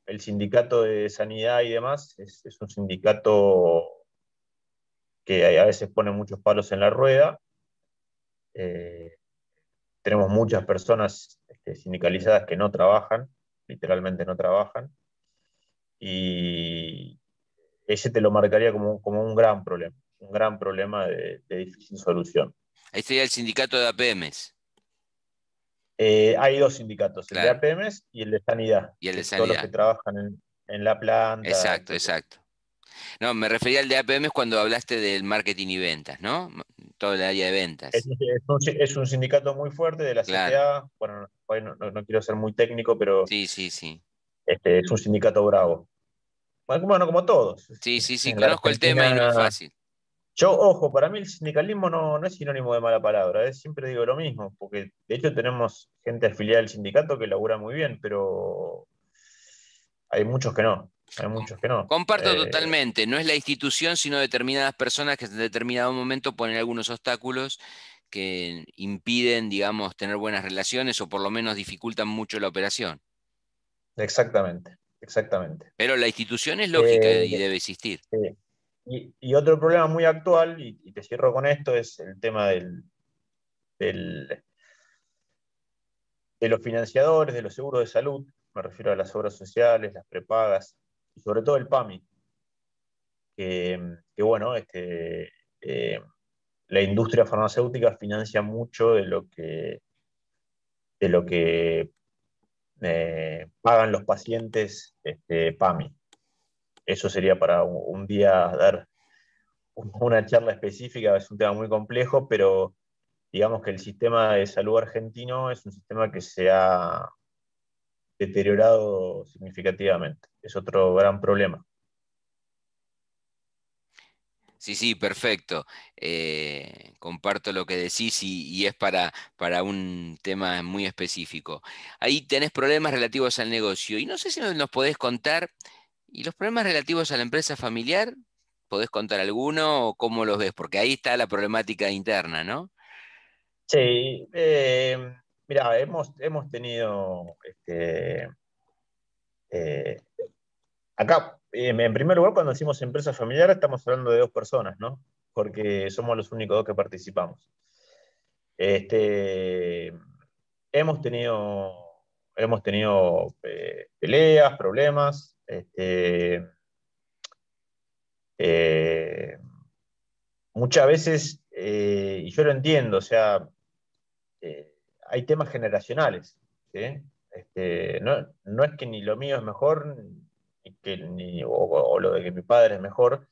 el sindicato de sanidad y demás es, un sindicato que a veces pone muchos palos en la rueda tenemos muchas personas este, sindicalizadas que no trabajan, literalmente no trabajan, y ese te lo marcaría como, un gran problema, un gran problema de, difícil solución. Ahí sería el sindicato de APMs. Eh, hay dos sindicatos, el de APMs y el de Sanidad. Y el de Sanidad. Todos los que trabajan en, en la planta. Exacto, exacto. No, me refería al de APM cuando hablaste del marketing y ventas, ¿no? Todo el área de ventas. Es, un, sindicato muy fuerte de la CTA. Bueno, no, quiero ser muy técnico, pero. Sí, sí, sí. Este, es un sindicato bravo. Bueno, como todos. Sí, sí, sí, conozco el tema y no es fácil. Yo, ojo, para mí el sindicalismo no, es sinónimo de mala palabra, ¿eh? siempre digo lo mismo, porque de hecho tenemos gente afiliada al sindicato que labura muy bien, pero hay muchos que no. Hay muchos que no. Comparto eh, totalmente, no es la institución, sino determinadas personas que en determinado momento ponen algunos obstáculos que impiden, digamos, tener buenas relaciones o por lo menos dificultan mucho la operación. Exactamente, exactamente. Pero la institución es lógica eh, y debe existir. y, otro problema muy actual, y, te cierro con esto, es el tema de los financiadores, de los seguros de salud, me refiero a las obras sociales, las prepagas, y sobre todo el PAMI, que, bueno, este, eh, la industria farmacéutica financia mucho de lo que, de lo que eh, pagan los pacientes este, PAMI. Eso sería para un, un día dar una charla específica, es un tema muy complejo, pero digamos que el sistema de salud argentino es un sistema que se ha deteriorado significativamente. Es otro gran problema. Sí, sí, perfecto. Eh, comparto lo que decís y, es para, para, un tema muy específico. Ahí tenés problemas relativos al negocio y no sé si nos podés contar, ¿y los problemas relativos a la empresa familiar? ¿Podés contar alguno o cómo los ves? Porque ahí está la problemática interna, ¿no? Sí, eh, Mira, hemos, tenido. Este, eh, acá, em, en primer lugar, cuando decimos empresa familiar, estamos hablando de dos personas, ¿no? Porque somos los únicos dos que participamos. Este, hemos tenido, hemos tenido eh, peleas, problemas. Este, eh, muchas veces, y yo lo entiendo, o sea, hay temas generacionales. Este, no, es que ni lo mío es mejor, ni o, lo de que mi padre es mejor,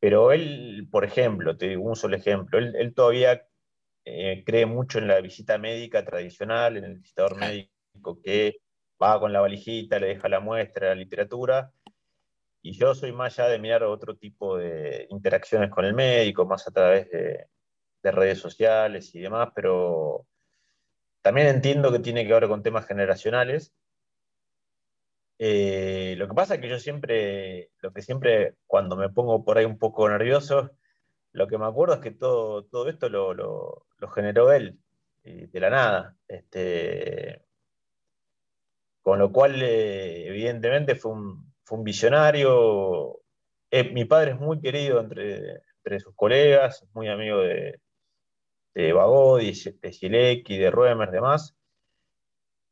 pero él, por ejemplo, te digo un solo ejemplo, él, todavía eh, cree mucho en la visita médica tradicional, en el visitador médico que va con la valijita, le deja la muestra, la literatura, y yo soy más allá de mirar otro tipo de interacciones con el médico, más a través de redes sociales y demás, pero también entiendo que tiene que ver con temas generacionales. Eh, lo que pasa es que yo siempre, lo que siempre, cuando me pongo por ahí un poco nervioso, lo que me acuerdo es que todo, todo esto lo, generó él, eh, de la nada. Este, con lo cual, eh, evidentemente, fue un, visionario. mi padre es muy querido entre, entre sus colegas, es muy amigo de, de Bagodi, de Silecki, de Ruemer, demás.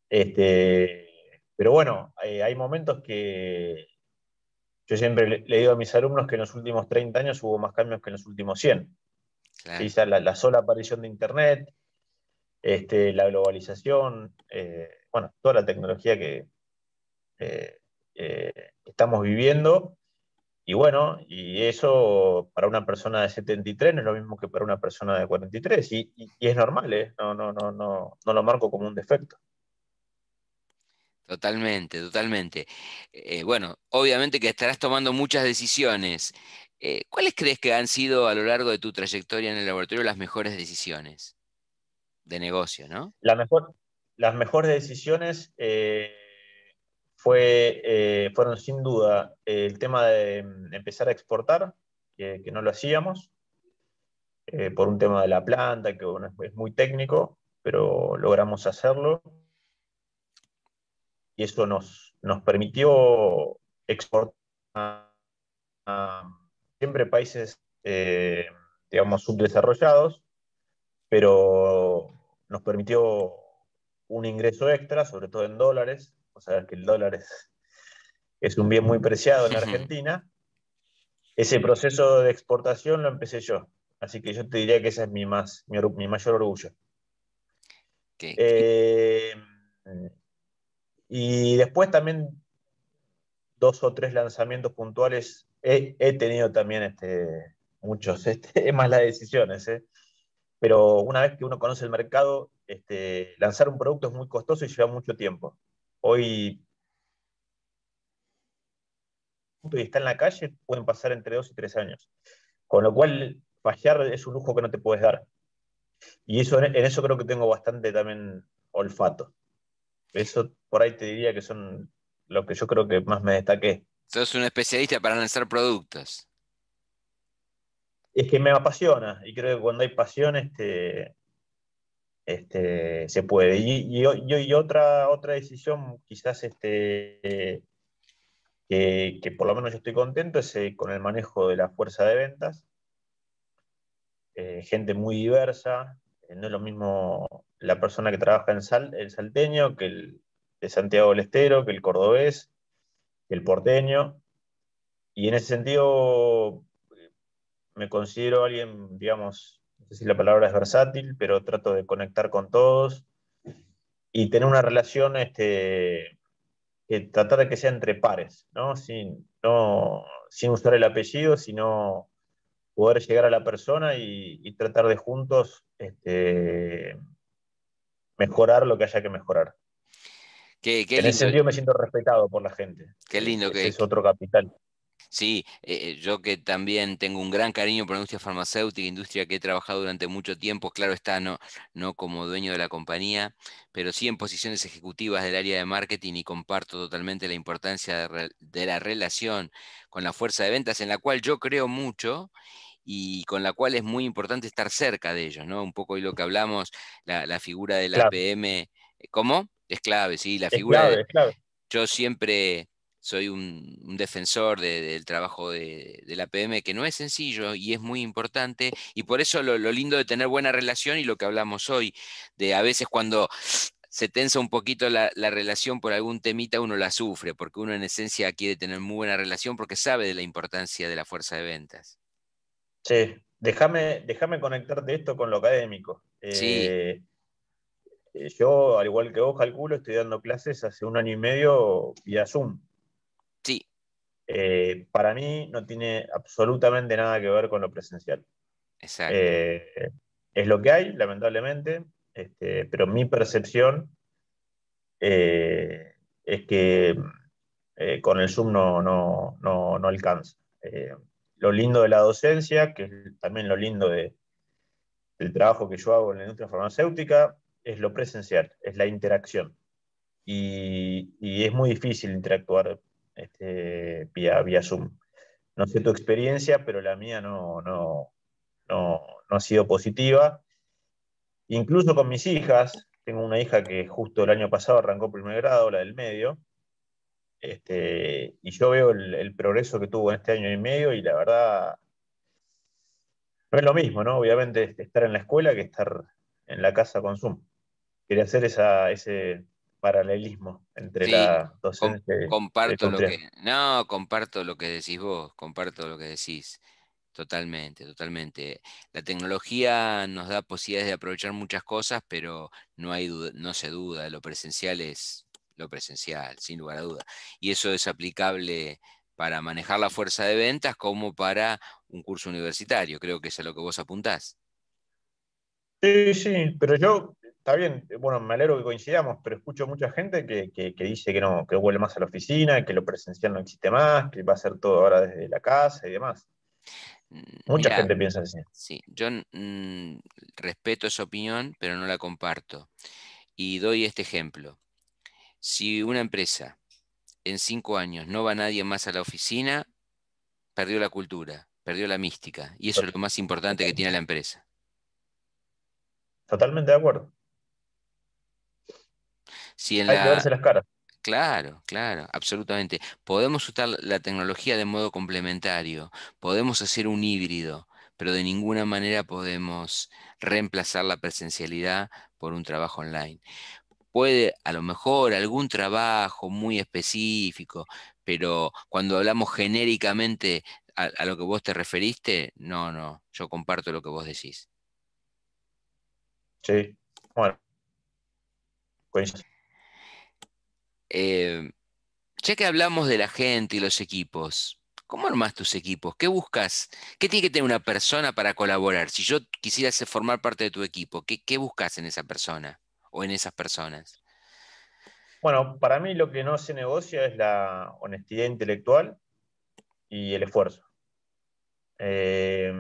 Este, pero bueno, eh, hay, momentos que yo siempre le, digo a mis alumnos que en los últimos 30 años hubo más cambios que en los últimos 100. Claro. la, sola aparición de Internet, este, la globalización, eh, bueno, toda la tecnología que eh, estamos viviendo y bueno, y eso para una persona de 73 no es lo mismo que para una persona de 43, y, es normal, ¿eh? no, no, no, no, no lo marco como un defecto. Totalmente, totalmente. Eh, bueno, obviamente que estarás tomando muchas decisiones. Eh, ¿Cuáles crees que han sido a lo largo de tu trayectoria en el laboratorio las mejores decisiones de negocio, no? La mejor, las mejores decisiones eh, eh, fueron sin duda eh, el tema de mm, empezar a exportar, que, no lo hacíamos, eh, por un tema de la planta, que es muy técnico, pero logramos hacerlo. Y eso nos, nos permitió exportar a, siempre países, digamos, subdesarrollados, pero nos permitió un ingreso extra, sobre todo en dólares, o sea que el dólar es, un bien muy preciado en Argentina. Ese proceso de exportación lo empecé yo, así que yo te diría que ese es mi, más, mi, mayor orgullo. Eh, y después también dos o tres lanzamientos puntuales. He, tenido también este, muchos, este, las decisiones. ¿eh? Pero una vez que uno conoce el mercado, este, lanzar un producto es muy costoso y lleva mucho tiempo hoy y está en la calle, pueden pasar entre dos y tres años. Con lo cual, fallar es un lujo que no te puedes dar. Y eso, en eso creo que tengo bastante también olfato. Eso por ahí te diría que son lo que yo creo que más me destaqué. Sos un especialista para lanzar productos. Es que me apasiona y creo que cuando hay pasión, este, este, se puede. Y, otra, otra decisión, quizás este, que, por lo menos yo estoy contento, es eh, con el manejo de la fuerza de ventas. Eh, gente muy diversa, eh, no es lo mismo la persona que trabaja en sal, el salteño que el de Santiago del Estero, que el cordobés, que el porteño. Y en ese sentido me considero alguien, digamos, no sé si la palabra es versátil, pero trato de conectar con todos y tener una relación, este, que tratar de que sea entre pares, ¿no? Sin, usar el apellido, sino poder llegar a la persona y, tratar de juntos este, mejorar lo que haya que mejorar. que en ese sentido me siento respetado por la gente. Qué lindo este que es otro capital. Sí, eh, eh, yo que también tengo un gran cariño por la industria farmacéutica, industria que he trabajado durante mucho tiempo, claro está, no, no como dueño de la compañía, pero sí en posiciones ejecutivas del área de marketing y comparto totalmente la importancia de, la relación con la fuerza de ventas, en la cual yo creo mucho y con la cual es muy importante estar cerca de ellos, ¿no? Un poco hoy lo que hablamos, la, figura del APM, eh, ¿cómo? Es clave, sí, la es figura... Clave, de, es clave. Yo siempre soy un, defensor del trabajo de, la PM, que no es sencillo y es muy importante, y por eso lo, lindo de tener buena relación y lo que hablamos hoy, de a veces cuando se tensa un poquito la, relación por algún temita, uno la sufre, porque uno en esencia quiere tener muy buena relación porque sabe de la importancia de la fuerza de ventas. Sí, déjame, déjame de esto con lo académico. sí. Eh, eh, yo, al igual que vos, calculo, estoy dando clases hace un año y medio y a Zoom. Eh, para mí no tiene absolutamente nada que ver con lo presencial. Eh, es lo que hay, lamentablemente, este, pero mi percepción eh, es que con el Zoom no, alcanza. lo lindo de la docencia, que es también lo lindo del trabajo que yo hago en la industria farmacéutica, es lo presencial, es la interacción. y es muy difícil interactuar este, vía, Zoom. No sé tu experiencia, pero la mía no, no, no, no ha sido positiva. Incluso con mis hijas, tengo una hija que justo el año pasado arrancó primer grado, la del medio, este, y yo veo el, progreso que tuvo en este año y medio y la verdad no es lo mismo, ¿no? Obviamente este, estar en la escuela que estar en la casa con Zoom. Quería hacer esa, ese, paralelismo entre la docente comparto lo que no comparto lo que decís vos comparto lo que decís totalmente totalmente la tecnología nos da posibilidades de aprovechar muchas cosas pero no hay no se duda lo presencial es lo presencial sin lugar a duda y eso es aplicable para manejar la fuerza de ventas como para un curso universitario creo que es a lo que vos apuntás Sí, sí, pero yo está bien, eh, bueno, me alegro que coincidamos, pero escucho mucha gente que, dice que no, vuelve más a la oficina, que lo presencial no existe más, que va a ser todo ahora desde la casa y demás. Mm, mucha gente piensa así. Sí, yo mm, respeto esa opinión, pero no la comparto. Y doy este ejemplo. Si una empresa en cinco años no va nadie más a la oficina, perdió la cultura, perdió la mística. Y eso es lo más importante que tiene la empresa. Totalmente de acuerdo en Claro, claro, absolutamente. Podemos usar la tecnología de modo complementario, podemos hacer un híbrido, pero de ninguna manera podemos reemplazar la presencialidad por un trabajo online. Puede, a lo mejor, algún trabajo muy específico, pero cuando hablamos genéricamente a, lo que vos te referiste, no, no, yo comparto lo que vos decís. Sí, bueno. Eh, ya que hablamos de la gente y los equipos, ¿cómo armas tus equipos? ¿Qué buscas? ¿Qué tiene que tener una persona para colaborar? Si yo quisiera formar parte de tu equipo, ¿qué, buscas en esa persona o en esas personas? Bueno, para mí lo que no se negocia es la honestidad intelectual y el esfuerzo. Eh,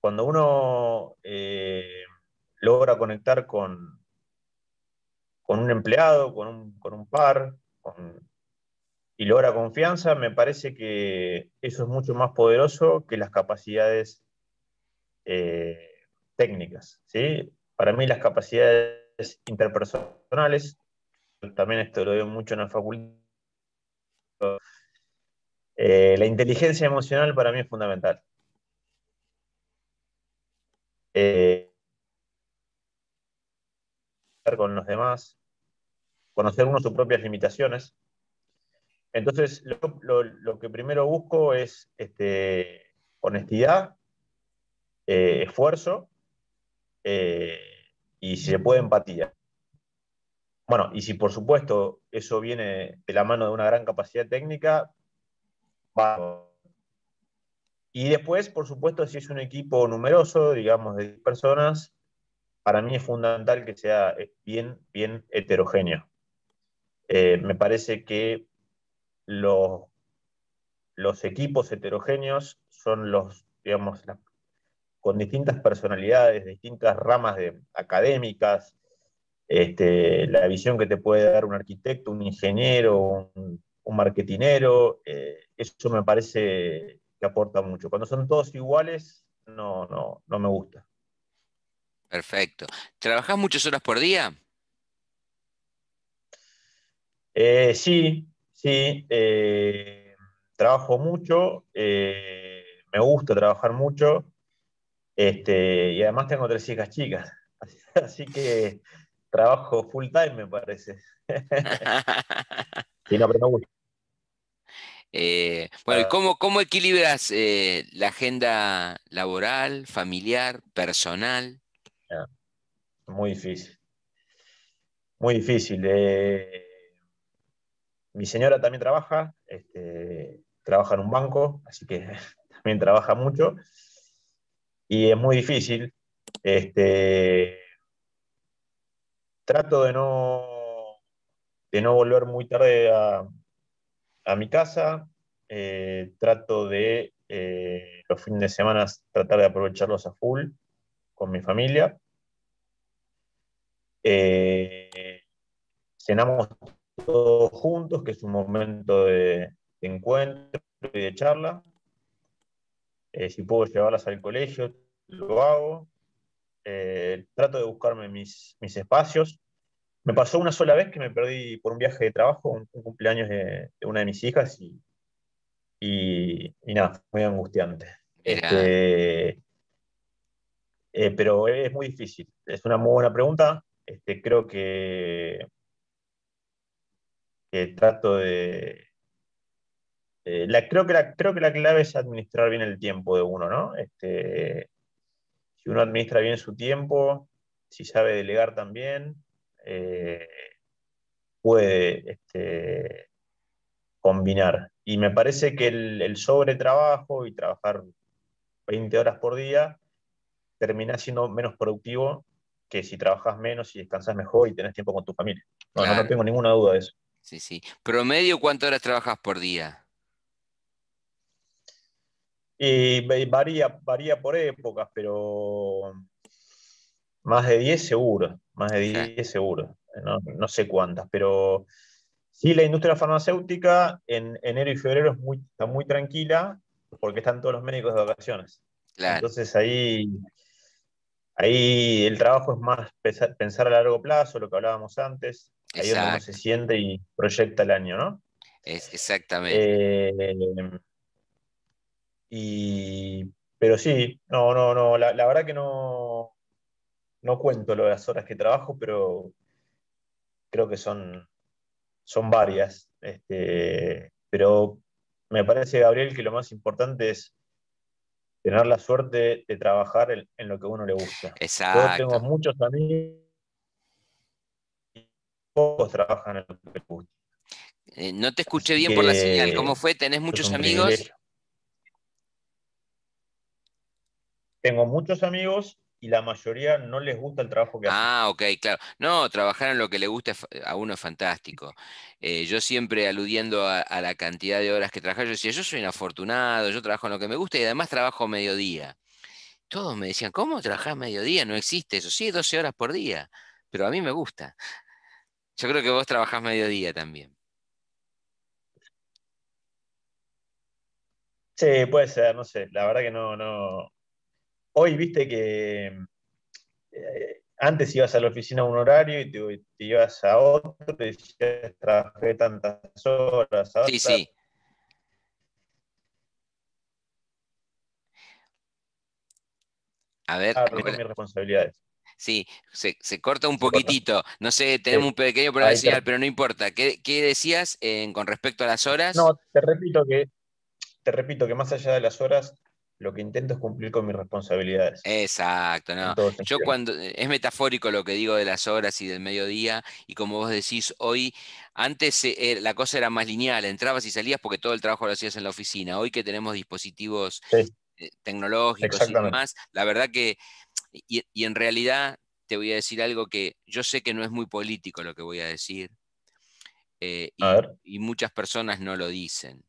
cuando uno eh, logra conectar con, con un empleado, con un, par, y logra confianza, me parece que eso es mucho más poderoso que las capacidades eh, técnicas. ¿sí? Para mí las capacidades interpersonales, también esto lo veo mucho en la facultad, eh, la inteligencia emocional para mí es fundamental. Eh, con los demás, conocer uno sus propias limitaciones. Entonces, lo, que primero busco es este, honestidad, eh, esfuerzo eh, y, si se puede, empatía. Bueno, y si por supuesto eso viene de la mano de una gran capacidad técnica, va. Y después, por supuesto, si es un equipo numeroso, digamos, de 10 personas, para mí es fundamental que sea bien, bien heterogéneo. Eh, me parece que los, equipos heterogéneos son los, digamos, con distintas personalidades, distintas ramas de, académicas, este, la visión que te puede dar un arquitecto, un ingeniero, un, un marketinero, eh, eso me parece que aporta mucho. Cuando son todos iguales, no, no, no me gusta. Perfecto. ¿Trabajás muchas horas por día? Eh, sí, sí, eh, trabajo mucho, eh, me gusta trabajar mucho, este, y además tengo tres hijas chicas, así que trabajo full time, me parece. ¿Y no, pero bueno, ¿y ah. cómo, equilibras la agenda laboral, familiar, personal? Ah, muy difícil. Muy difícil mi señora también trabaja, este, trabaja en un banco, así que también trabaja mucho. Y es muy difícil. Este, trato de no, de no volver muy tarde a, mi casa. Eh, trato de eh, los fines de semana tratar de aprovecharlos a full con mi familia. Eh, cenamos todos juntos, que es un momento de, encuentro y de charla. Eh, si puedo llevarlas al colegio, lo hago. Eh, trato de buscarme mis, espacios. Me pasó una sola vez que me perdí por un viaje de trabajo, un, cumpleaños de, una de mis hijas, y, y, nada, muy angustiante. Este, eh, pero es muy difícil. Es una muy buena pregunta. Este, creo que que trato de... Eh, la, creo, que la, creo que la clave es administrar bien el tiempo de uno, ¿no? Este, si uno administra bien su tiempo, si sabe delegar también, eh, puede este, combinar. Y me parece que el, sobretrabajo y trabajar 20 horas por día termina siendo menos productivo que si trabajas menos y descansas mejor y tenés tiempo con tu familia. no tengo ninguna duda de eso sí, sí. ¿Promedio cuántas horas trabajas por día? Eh, varía, varía por épocas, pero más de 10 seguro, más de 10 seguro, no, sé cuántas, pero sí la industria farmacéutica en enero y febrero está muy tranquila porque están todos los médicos de vacaciones. Entonces ahí, ahí el trabajo es más pensar a largo plazo, lo que hablábamos antes, Ahí es donde se siente y proyecta el año, ¿no? Es, exactamente. Eh, pero sí, no, no, no, la, verdad que no, no cuento las horas que trabajo, pero creo que son, son varias. Este, pero me parece, Gabriel, que lo más importante es tener la suerte de trabajar en, lo que a uno le gusta. Exacto. Yo tengo muchos amigos pocos trabajan en eh, no te escuché bien por la señal. ¿Cómo fue? ¿Tenés muchos amigos? Tengo muchos amigos y la mayoría no les gusta el trabajo que ah, hacen. Ah, ok, claro. No, trabajar en lo que le gusta a uno es fantástico. Eh, yo siempre aludiendo a, la cantidad de horas que trabajo, yo decía, yo soy un afortunado, yo trabajo en lo que me gusta y además trabajo mediodía. Todos me decían, ¿cómo trabajar mediodía? No existe eso. Sí, 12 horas por día, pero a mí me gusta. Yo creo que vos trabajás mediodía también. Sí, puede ser, no sé. La verdad que no, no. Hoy viste que eh, antes ibas a la oficina a un horario y te, ibas a otro, te decías trabajé tantas horas. sí, sí. A ver, ah, mis responsabilidades. Sí, se, se corta un poquitito. No sé, tenemos un pequeño problema señal, pero no importa. ¿Qué, decías eh, con respecto a las horas? No, te repito que te repito que más allá de las horas, lo que intento es cumplir con mis responsabilidades. Exacto, no. Yo cuando eh, es metafórico lo que digo de las horas y del mediodía y como vos decís hoy, antes eh, la cosa era más lineal, entrabas y salías porque todo el trabajo lo hacías en la oficina. Hoy que tenemos dispositivos tecnológicos y demás, la verdad que y, en realidad te voy a decir algo que yo sé que no es muy político lo que voy a decir, eh, y, muchas personas no lo dicen.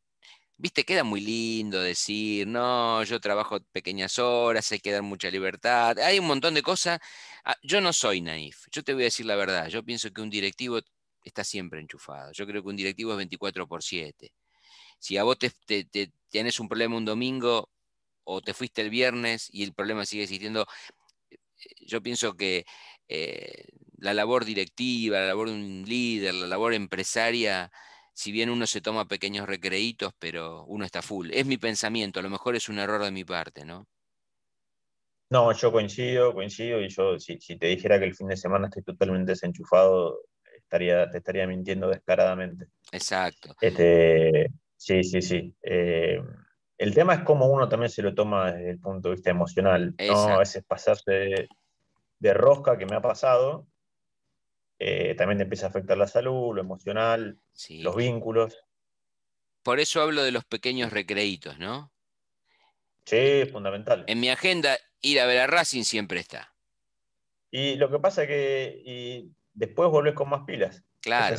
Viste, queda muy lindo decir, no, yo trabajo pequeñas horas, hay que dar mucha libertad, hay un montón de cosas. Ah, yo no soy naif, yo te voy a decir la verdad, yo pienso que un directivo está siempre enchufado, yo creo que un directivo es 24 por 7. Si a vos te, tienes un problema un domingo o te fuiste el viernes y el problema sigue existiendo, yo pienso que eh, la labor directiva, la labor de un líder, la labor empresaria, si bien uno se toma pequeños recreitos, pero uno está full. Es mi pensamiento, a lo mejor es un error de mi parte, ¿no? No, yo coincido, coincido, y yo si, te dijera que el fin de semana estoy totalmente desenchufado, estaría, te estaría mintiendo descaradamente. Exacto. Este, sí, sí, sí. Eh, el tema es cómo uno también se lo toma desde el punto de vista emocional. ¿no? A veces pasarse de, rosca, que me ha pasado, eh, también te empieza a afectar la salud, lo emocional, los vínculos. Por eso hablo de los pequeños recreitos, ¿no? Sí, fundamental. En mi agenda, ir a ver a Racing siempre está. Y lo que pasa es que después volvés con más pilas. Claro.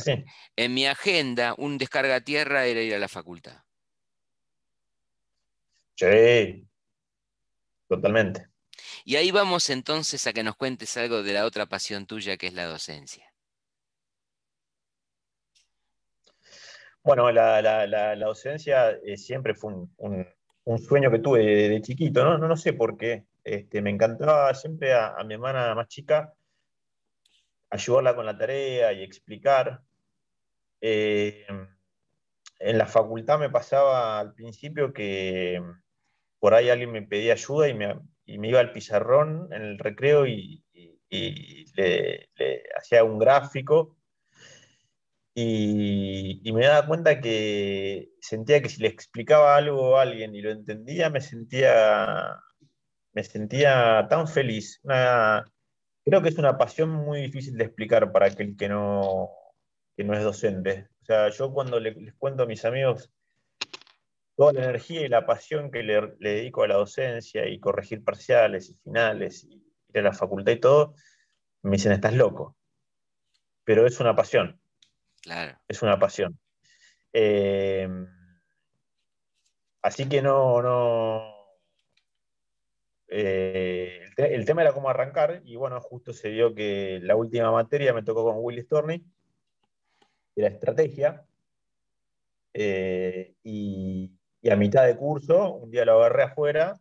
En mi agenda, un descarga tierra era ir a la facultad. Sí, totalmente. Y ahí vamos entonces a que nos cuentes algo de la otra pasión tuya, que es la docencia. Bueno, la, docencia eh, siempre fue un, sueño que tuve de, chiquito, ¿no? ¿no? sé por qué. Este, me encantaba siempre a, mi hermana más chica ayudarla con la tarea y explicar. Eh, en la facultad me pasaba al principio que por ahí alguien me pedía ayuda y me, iba al pizarrón en el recreo y, le, hacía un gráfico y, me daba cuenta que sentía que si le explicaba algo a alguien y lo entendía, me sentía, me sentía tan feliz. creo que es una pasión muy difícil de explicar para aquel que no, no es docente. O sea, yo cuando les cuento a mis amigos toda la energía y la pasión que le, dedico a la docencia y corregir parciales y finales y ir a la facultad y todo, me dicen, estás loco. Pero es una pasión. Claro. Es una pasión. Eh, así que no, no. Eh, el, tema era cómo arrancar, y bueno, justo se vio que la última materia me tocó con Willy Storney, la estrategia. Eh, y y a mitad de curso, un día lo agarré afuera.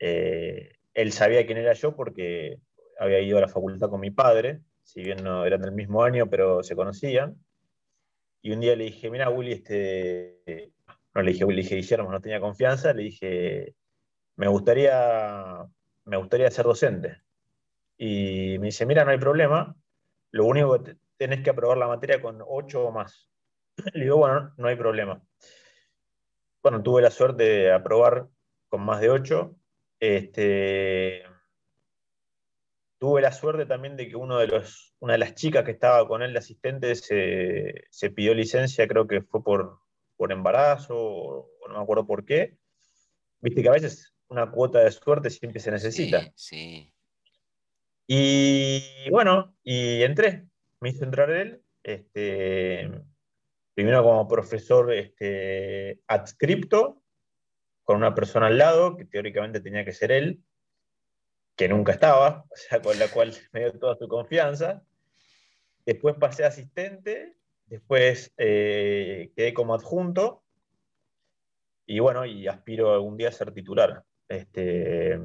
Eh, él sabía quién era yo porque había ido a la facultad con mi padre, si bien no eran del mismo año, pero se conocían. Y un día le dije, mira, Willy, este... No le dije, Willy, le dije, Guillermo, no tenía confianza. Le dije, me gustaría, me gustaría ser docente. Y me dice, mira, no hay problema. Lo único que tenés que aprobar la materia con ocho o más. Le digo, bueno, no hay problema bueno, tuve la suerte de aprobar con más de ocho. Este, tuve la suerte también de que una de las chicas que estaba con él de asistente se, pidió licencia, creo que fue por, embarazo o, no me acuerdo por qué. Viste que a veces una cuota de suerte siempre se necesita. Sí, Y bueno, y entré, me hizo entrar él. Este, primero como profesor este, adscripto, con una persona al lado, que teóricamente tenía que ser él, que nunca estaba, o sea, con la cual me dio toda su confianza. Después pasé a asistente, después eh, quedé como adjunto, y bueno, y aspiro algún día a ser titular. Este,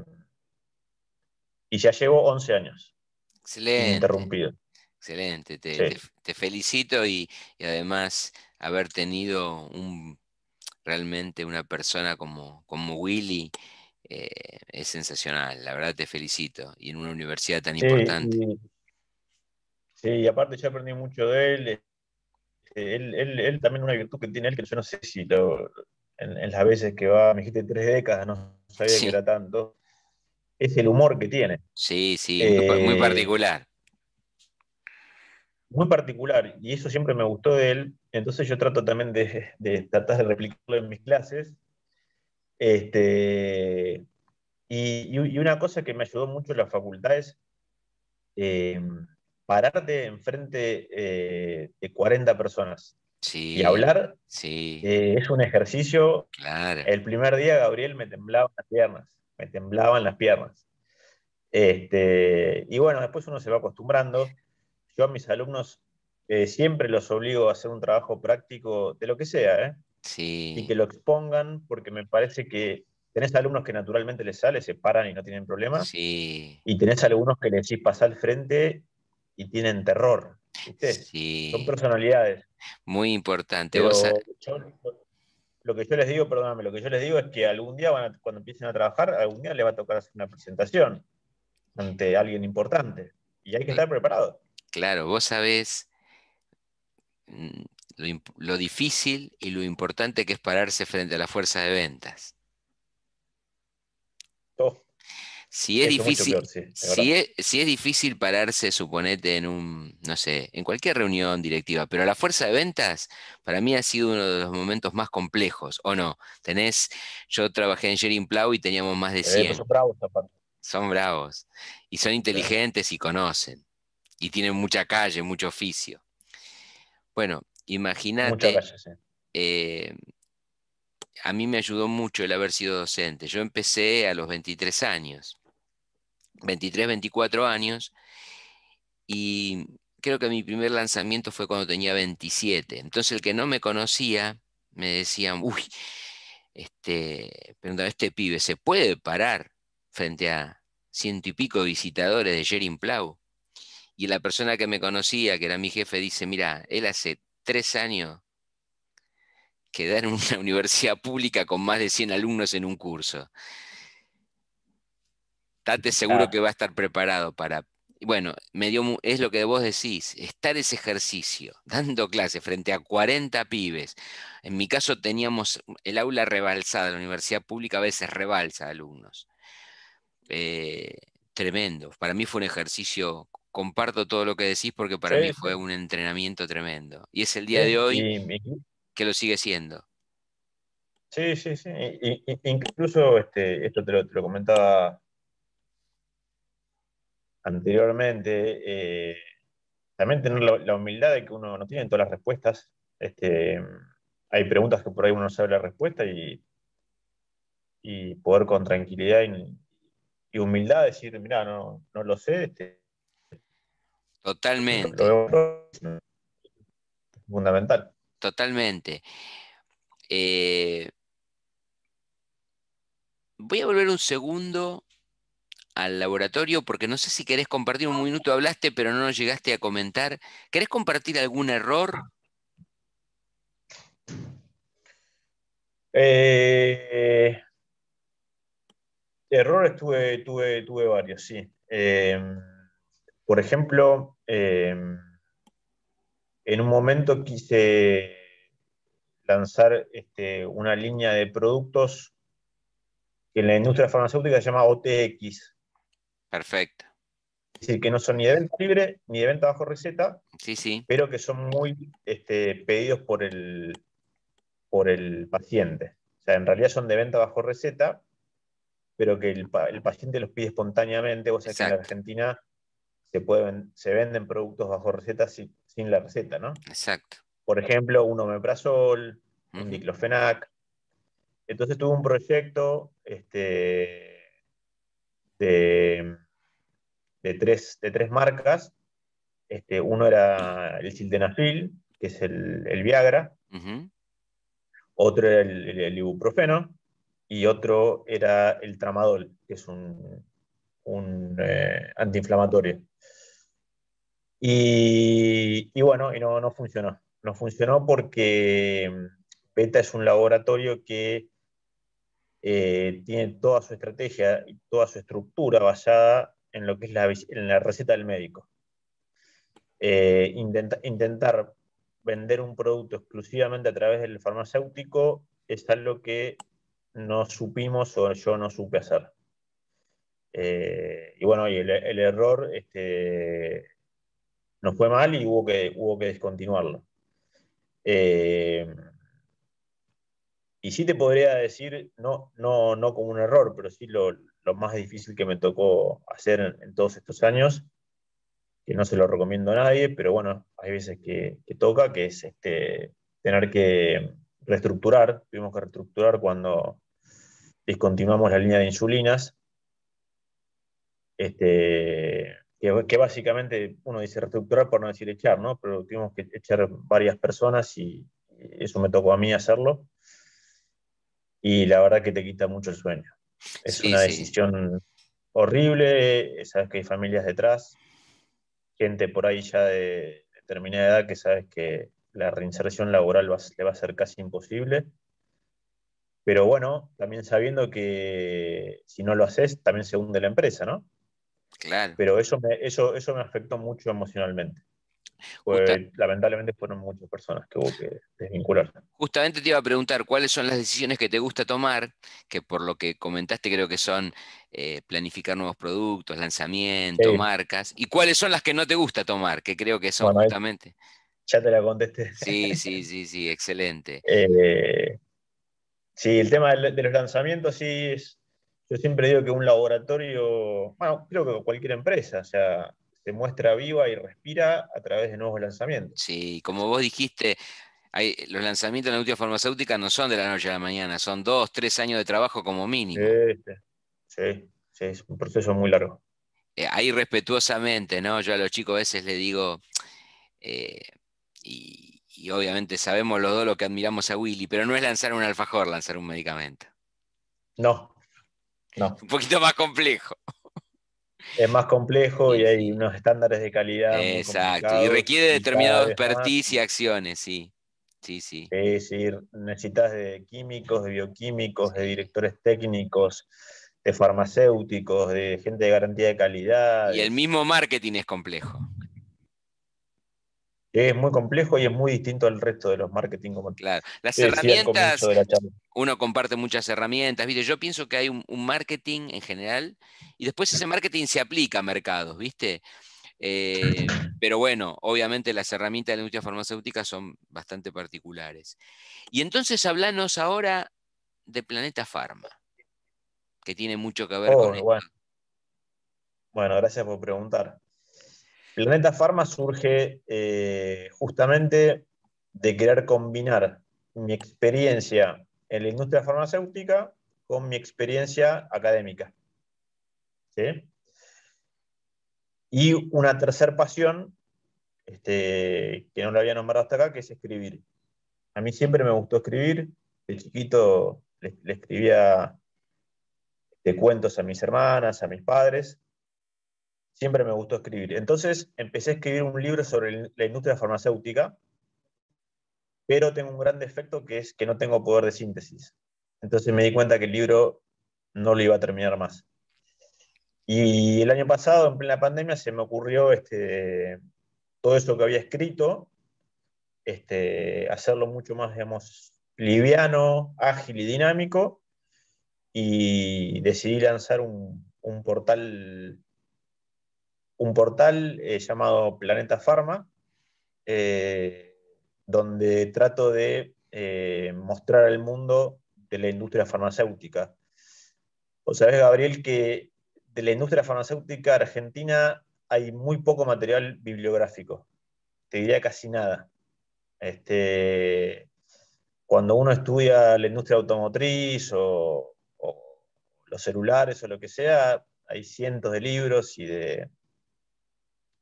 y ya llevo 11 años. Excelente. Interrumpido. Excelente, te, felicito y, además haber tenido realmente una persona como, Willy eh, es sensacional. La verdad te felicito. Y en una universidad tan importante. sí, y aparte yo aprendí mucho de eh, él. Él, también una virtud que tiene él, que yo no sé si en, las veces que va, me dijiste tres décadas, no sabía que era tanto, es el humor que tiene. Sí, sí, es muy eh, particular muy particular y eso siempre me gustó de él, entonces yo trato también de, tratar de replicarlo en mis clases. Este, y, una cosa que me ayudó mucho en la facultad es eh, pararte enfrente eh, de 40 personas. y hablar eh, es un ejercicio. El primer día, Gabriel, me temblaban las piernas. Me temblaban las piernas. Este, y bueno, después uno se va acostumbrando. Yo a mis alumnos eh, siempre los obligo a hacer un trabajo práctico de lo que sea, ¿eh? Y que lo expongan, porque me parece que tenés alumnos que naturalmente les sale, se paran y no tienen problemas. Sí. Y tenés algunos que les decís pasar al frente y tienen terror. Sí. Son personalidades. Muy importante. lo que yo les digo, perdóname, lo que yo les digo es que algún día, cuando empiecen a trabajar, algún día les va a tocar hacer una presentación ante alguien importante. Y hay que estar preparado. Claro, vos sabés mm, lo, difícil y lo importante que es pararse frente a la fuerza de ventas. Oh, si es, difícil, es, difícil pararse, suponete, en un, no sé, en cualquier reunión directiva, pero la fuerza de ventas para mí ha sido uno de los momentos más complejos, ¿o no? Tenés, yo trabajé en Jerry Plow y teníamos más de 100. son bravos, Son bravos. Y son inteligentes y conocen y tiene mucha calle, mucho oficio. Bueno, imagínate, eh, a mí me ayudó mucho el haber sido docente. Yo empecé a los 23 años, 23, 24 años, y creo que mi primer lanzamiento fue cuando tenía 27. Entonces el que no me conocía me decían, uy, este, pero este pibe, ¿se puede parar frente a ciento y pico visitadores de Jerry Plau? Y la persona que me conocía, que era mi jefe, dice, mira, él hace tres años quedó en una universidad pública con más de 100 alumnos en un curso. Estate seguro que va a estar preparado para... Bueno, es lo que vos decís, estar ese ejercicio, dando clases frente a 40 pibes. En mi caso teníamos el aula rebalsada, la universidad pública a veces rebalsa alumnos. Eh, tremendo. Para mí fue un ejercicio comparto todo lo que decís porque para mí fue un entrenamiento tremendo. Y es el día de hoy que lo sigue siendo. Sí, sí, sí. incluso este, esto te lo, comentaba anteriormente. Eh, también tener la, humildad de que uno no tiene todas las respuestas. Este, hay preguntas que por ahí uno no sabe la respuesta y, y poder con tranquilidad y, humildad decir, mira, no, no lo sé, este, Totalmente. fundamental. Totalmente. Eh, voy a volver un segundo al laboratorio porque no sé si querés compartir, un minuto hablaste pero no llegaste a comentar. ¿Querés compartir algún error? Eh, errores tuve, varios, sí. Eh, por ejemplo, Em, en un momento quise lanzar este, una línea de productos que en la industria farmacéutica se llama OTX. Perfecto. Es decir, que no son ni de venta libre ni de venta bajo receta, sí, sí. pero que son muy este, pedidos por el, por el paciente. O sea, en realidad son de venta bajo receta, pero que el, paciente los pide espontáneamente. O sea, que en Argentina se, pueden, se venden productos bajo receta sin, la receta, ¿no? Exacto. Por ejemplo, un omeprazol, un diclofenac. Entonces tuve un proyecto este, de, tres, de tres marcas. Este, uno era el sildenafil, que es el, Viagra. Otro era el ibuprofeno. Y otro era el tramadol, que es un, un eh, antiinflamatorio. Y, bueno, y no, no, funcionó. No funcionó porque mm, Beta es un laboratorio que eh, tiene toda su estrategia y toda su estructura basada en lo que es la, en la receta del médico. Eh, intentar vender un producto exclusivamente a través del farmacéutico es algo que no supimos o yo no supe hacer. Eh, y bueno, el, error este, no nos fue mal y hubo que, hubo que descontinuarlo. Eh, y sí te podría decir, no, no, como un error, pero sí lo, más difícil que me tocó hacer en, todos estos años, que no se lo recomiendo a nadie, pero bueno, hay veces que, toca, que es este, tener que reestructurar. Tuvimos que reestructurar cuando discontinuamos la línea de insulinas este, que, básicamente uno dice reestructurar por no decir echar, ¿no? Pero tuvimos que echar varias personas y eso me tocó a mí hacerlo. Y la verdad que te quita mucho el sueño. Es una decisión horrible, sabes que hay familias detrás, gente por ahí ya de determinada edad que sabes que la reinserción laboral le va a ser casi imposible. Pero bueno, también sabiendo que si no lo haces, también se hunde la empresa, ¿no? Claro. Pero eso me, eso, eso me afectó mucho emocionalmente. lamentablemente fueron muchas personas que hubo que desvincular Justamente te iba a preguntar cuáles son las decisiones que te gusta tomar, que por lo que comentaste creo que son eh, planificar nuevos productos, lanzamiento, marcas, y cuáles son las que no te gusta tomar, que creo que son justamente... Ya te la contesté. Sí, sí, sí, sí, excelente. Eh, sí, el tema de los lanzamientos sí es, yo siempre digo que un laboratorio, bueno, creo que cualquier empresa, o sea, se muestra viva y respira a través de nuevos lanzamientos. Sí, como vos dijiste, hay, los lanzamientos en la industria farmacéutica no son de la noche a la mañana, son dos, tres años de trabajo como mínimo. Sí, sí, es un proceso muy largo. Eh, ahí respetuosamente, ¿no? Yo a los chicos a veces les digo, eh, y, y obviamente sabemos los dos lo que admiramos a Willy, pero no es lanzar un alfajor, lanzar un medicamento. No, un poquito más complejo. Es más complejo y hay unos estándares de calidad. Exacto, y requiere determinado expertise y acciones, sí. Sí, sí. Es decir, necesitas de químicos, de bioquímicos, de directores técnicos, de farmacéuticos, de gente de garantía de calidad. Y el mismo marketing es complejo es muy complejo y es muy distinto al resto de los marketing claro las herramientas uno comparte muchas herramientas viste yo pienso que hay un, marketing en general y después ese marketing se aplica a mercados viste eh, pero bueno obviamente las herramientas de la industria farmacéutica son bastante particulares y entonces hablanos ahora de Planeta Pharma que tiene mucho que ver oh, con bueno gracias por preguntar Planeta Pharma surge eh, justamente de querer combinar mi experiencia en la industria farmacéutica con mi experiencia académica. Y una tercera pasión, este, que no la había nombrado hasta acá, que es escribir. A mí siempre me gustó escribir. De chiquito le, le escribía de este, cuentos a mis hermanas, a mis padres siempre me gustó escribir. Entonces empecé a escribir un libro sobre la industria farmacéutica, pero tengo un gran defecto que es que no tengo poder de síntesis. Entonces me di cuenta que el libro no lo iba a terminar más. Y el año pasado, en plena pandemia, se me ocurrió este, todo eso que había escrito, este, hacerlo mucho más, digamos, liviano, ágil y dinámico, y decidí lanzar un, un portal un portal eh, llamado Planeta Pharma, eh, donde trato de eh, mostrar al mundo de la industria farmacéutica. O sabés, Gabriel, que de la industria farmacéutica argentina hay muy poco material bibliográfico, te diría casi nada. Este, cuando uno estudia la industria automotriz o los celulares o lo que sea, hay cientos de libros y de,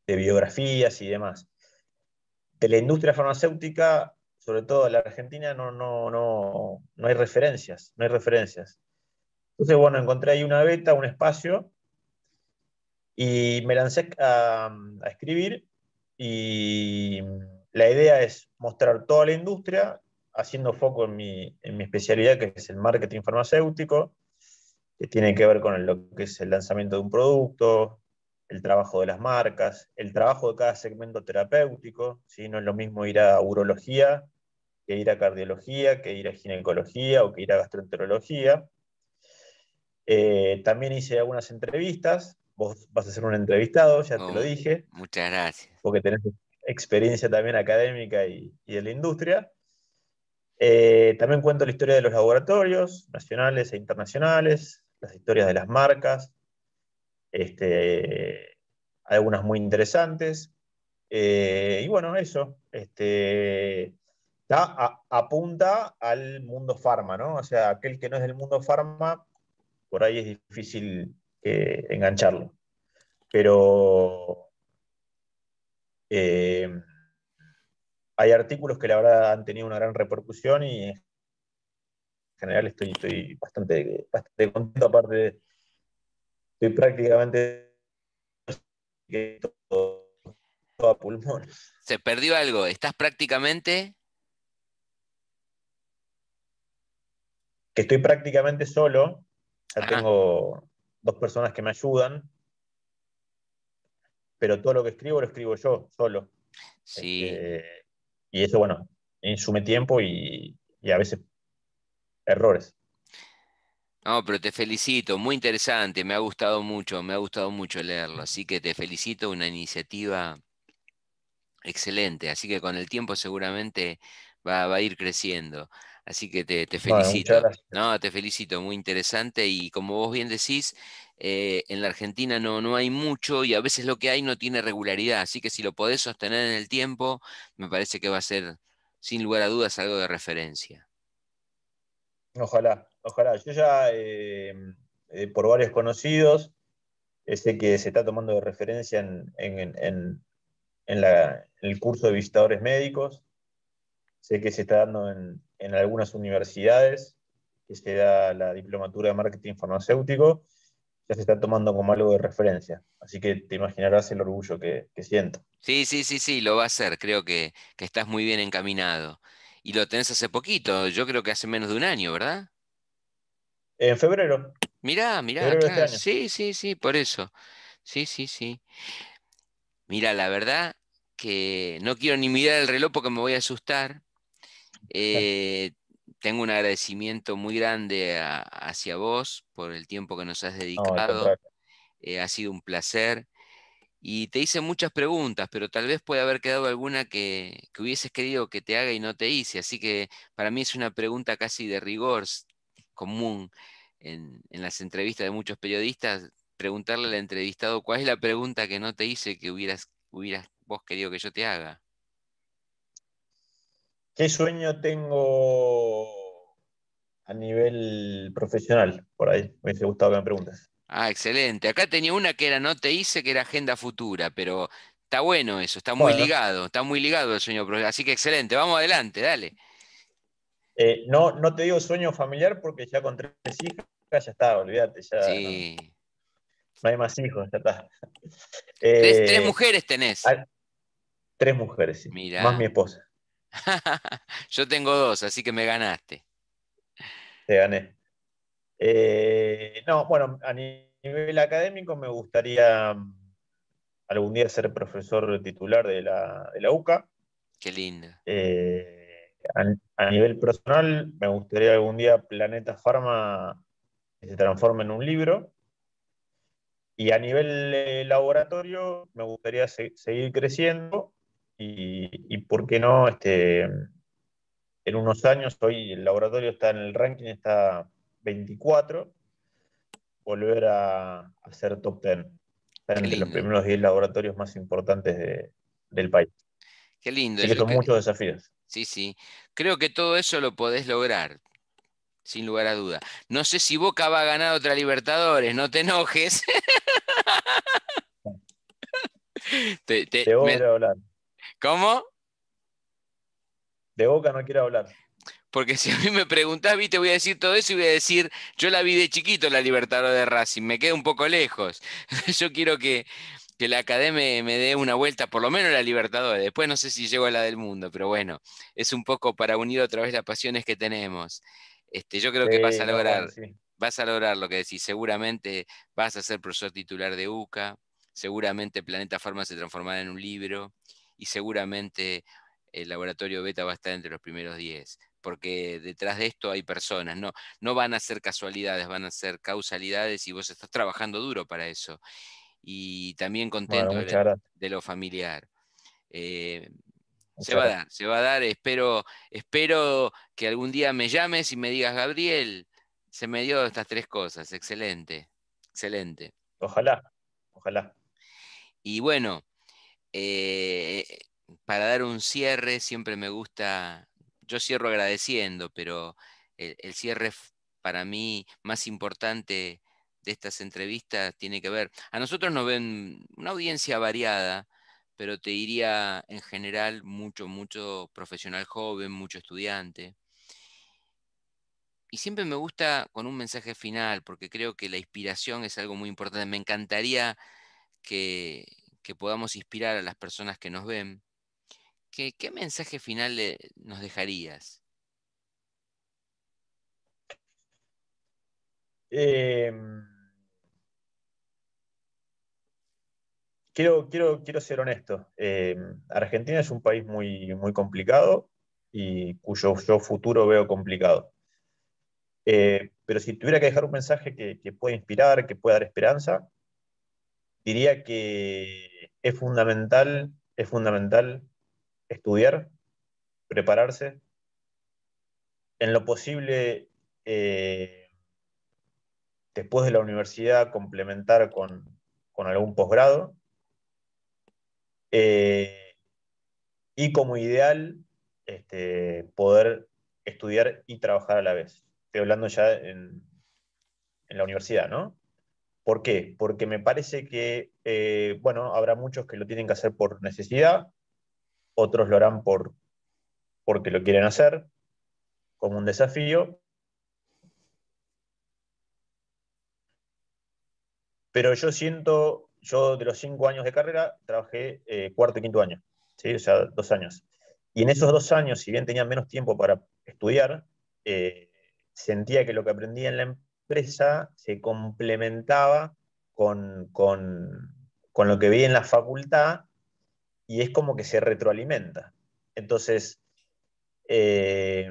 de biografías y demás. De la industria farmacéutica, sobre todo en la Argentina, no, no, no, no hay referencias, no hay referencias. Entonces, bueno, encontré ahí una beta, un espacio, y me lancé a, escribir y la idea es mostrar toda la industria, haciendo foco en mi, especialidad, que es el marketing farmacéutico, que tiene que ver con lo que es el lanzamiento de un producto, el trabajo de las marcas, el trabajo de cada segmento terapéutico, no es lo mismo ir a urología que ir a cardiología, que ir a ginecología o que ir a gastroenterología. Eh, también hice algunas entrevistas, vos vas a ser un entrevistado, ya te lo oh, dije. Muchas gracias. Porque tenés experiencia también académica y, de la industria. Eh, también cuento la historia de los laboratorios nacionales e internacionales, las historias de las marcas, este, algunas muy interesantes. Eh, y bueno, eso. Este, apunta al mundo farma, ¿no? O sea, aquel que no es del mundo farma, por ahí es difícil engancharlo. Pero eh, hay artículos que la verdad han tenido una gran repercusión y en general estoy, bastante, bastante contento, aparte de estoy prácticamente todo, a pulmón. Se perdió algo, estás prácticamente... Que estoy prácticamente solo, ya tengo dos personas que me ayudan, pero todo lo que escribo lo escribo yo solo. Sí. Este, y eso, bueno, insume tiempo y, y a veces errores. No, pero te felicito, muy interesante, me ha gustado mucho, me ha gustado mucho leerlo, así que te felicito, una iniciativa excelente, así que con el tiempo seguramente va, a ir creciendo, así que te, felicito, no, te felicito, muy interesante y como vos bien decís, eh, en la Argentina no, no hay mucho y a veces lo que hay no tiene regularidad, así que si lo podés sostener en el tiempo, me parece que va a ser sin lugar a dudas algo de referencia. Ojalá, Ojalá, yo ya eh, eh, por varios conocidos, sé que se está tomando de referencia en, el curso de visitadores médicos, sé que se está dando en algunas universidades, que se da la diplomatura de marketing farmacéutico, ya se está tomando como algo de referencia. Así que te imaginarás el orgullo que, siento. Sí, sí, sí, sí, lo va a hacer. Creo que, estás muy bien encaminado. Y lo tenés hace poquito, yo creo que hace menos de un año, ¿verdad? En febrero. Mirá, mirá, este sí, sí, sí, por eso. Sí, sí, sí. Mira, la verdad que no quiero ni mirar el reloj porque me voy a asustar. Eh, tengo un agradecimiento muy grande hacia vos por el tiempo que nos has dedicado. Eh, ha sido un placer. Y te hice muchas preguntas, pero tal vez puede haber quedado alguna que, que, hubieses querido que te haga y no te hice. Así que para mí es una pregunta casi de rigor común en, las entrevistas de muchos periodistas, preguntarle al entrevistado cuál es la pregunta que no te hice que hubieras, hubieras vos querido que yo te haga. ¿Qué sueño tengo a nivel profesional? Por ahí, me hubiese gustado que me Ah, excelente. Acá tenía una que era no te hice, que era agenda futura, pero está bueno eso, está muy ligado, está muy ligado el sueño. Así que excelente, vamos adelante, dale. Eh, no, te digo sueño familiar porque ya con tres hijas ya está, olvídate, ya. No, hay más hijos, ya está. ¿Tres, eh, mujeres tenés. Ah, tres mujeres, sí. Más mi esposa. Yo tengo dos, así que me ganaste. Te gané. Eh, no, bueno, a nivel académico me gustaría mm, algún día ser profesor titular de la, la UCA. Qué lindo. Eh, a, nivel personal, me gustaría algún día Planeta Pharma se transforme en un libro. Y a nivel eh, laboratorio, me gustaría seguir creciendo y, ¿por qué no? Este, en unos años, hoy el laboratorio está en el ranking, está 24, volver a, ser top 10. Están entre los primeros 10 laboratorios más importantes del país. Qué lindo. que son muchos desafíos. Sí, sí. Creo que todo eso lo podés lograr, sin lugar a duda. No sé si Boca va a ganar otra Libertadores, no te enojes. te, de Boca hablar. ¿Cómo? De Boca no quiero hablar. Porque si a mí me preguntás, viste, voy a decir todo eso y voy a decir, yo la vi de chiquito la Libertadores de Racing, me quedé un poco lejos. yo quiero que, que la academia me dé una vuelta, por lo menos la Libertadores. Después no sé si llego a la del mundo, pero bueno, es un poco para unir otra vez las pasiones que tenemos. Este, yo creo que vas a lograr, vas a lograr lo que decís. Seguramente vas a ser profesor titular de UCA, seguramente Planeta Farma se transformará en un libro y seguramente el laboratorio Beta va a estar entre los primeros 10, porque detrás de esto hay personas, no, no van a ser casualidades, van a ser causalidades y vos estás trabajando duro para eso y también contento de, lo familiar. Eh, se va a dar, se va a dar, espero, espero que algún día me llames y me digas, Gabriel, se me dio estas tres cosas, excelente, excelente. Ojalá, ojalá. Y bueno, eh, para dar un cierre, siempre me gusta, yo cierro agradeciendo, pero el, el cierre para mí más importante de estas entrevistas tiene que ver. A nosotros nos ven una audiencia variada, pero te diría en general mucho, mucho profesional joven, mucho estudiante. Y siempre me gusta con un mensaje final, porque creo que la inspiración es algo muy importante. Me encantaría que, podamos inspirar a las personas que nos ven. ¿Qué, mensaje final nos dejarías? Eh, quiero, quiero, ser honesto. Eh, Argentina es un país muy, muy complicado y cuyo futuro veo complicado. Eh, pero si tuviera que dejar un mensaje que, que pueda inspirar, que pueda dar esperanza, diría que es fundamental, es fundamental estudiar, prepararse, en lo posible eh, después de la universidad complementar con algún posgrado eh, y como ideal, este, poder estudiar y trabajar a la vez. Estoy hablando ya en, la universidad, ¿no? ¿Por qué? Porque me parece que, eh, bueno, habrá muchos que lo tienen que hacer por necesidad, otros lo harán por, porque lo quieren hacer, como un desafío. Pero yo siento yo de los cinco años de carrera trabajé eh, cuarto y quinto año, o sea, dos años. Y en esos dos años, si bien tenía menos tiempo para estudiar, eh, sentía que lo que aprendía en la empresa se complementaba con, lo que veía en la facultad y es como que se retroalimenta. Entonces, eh,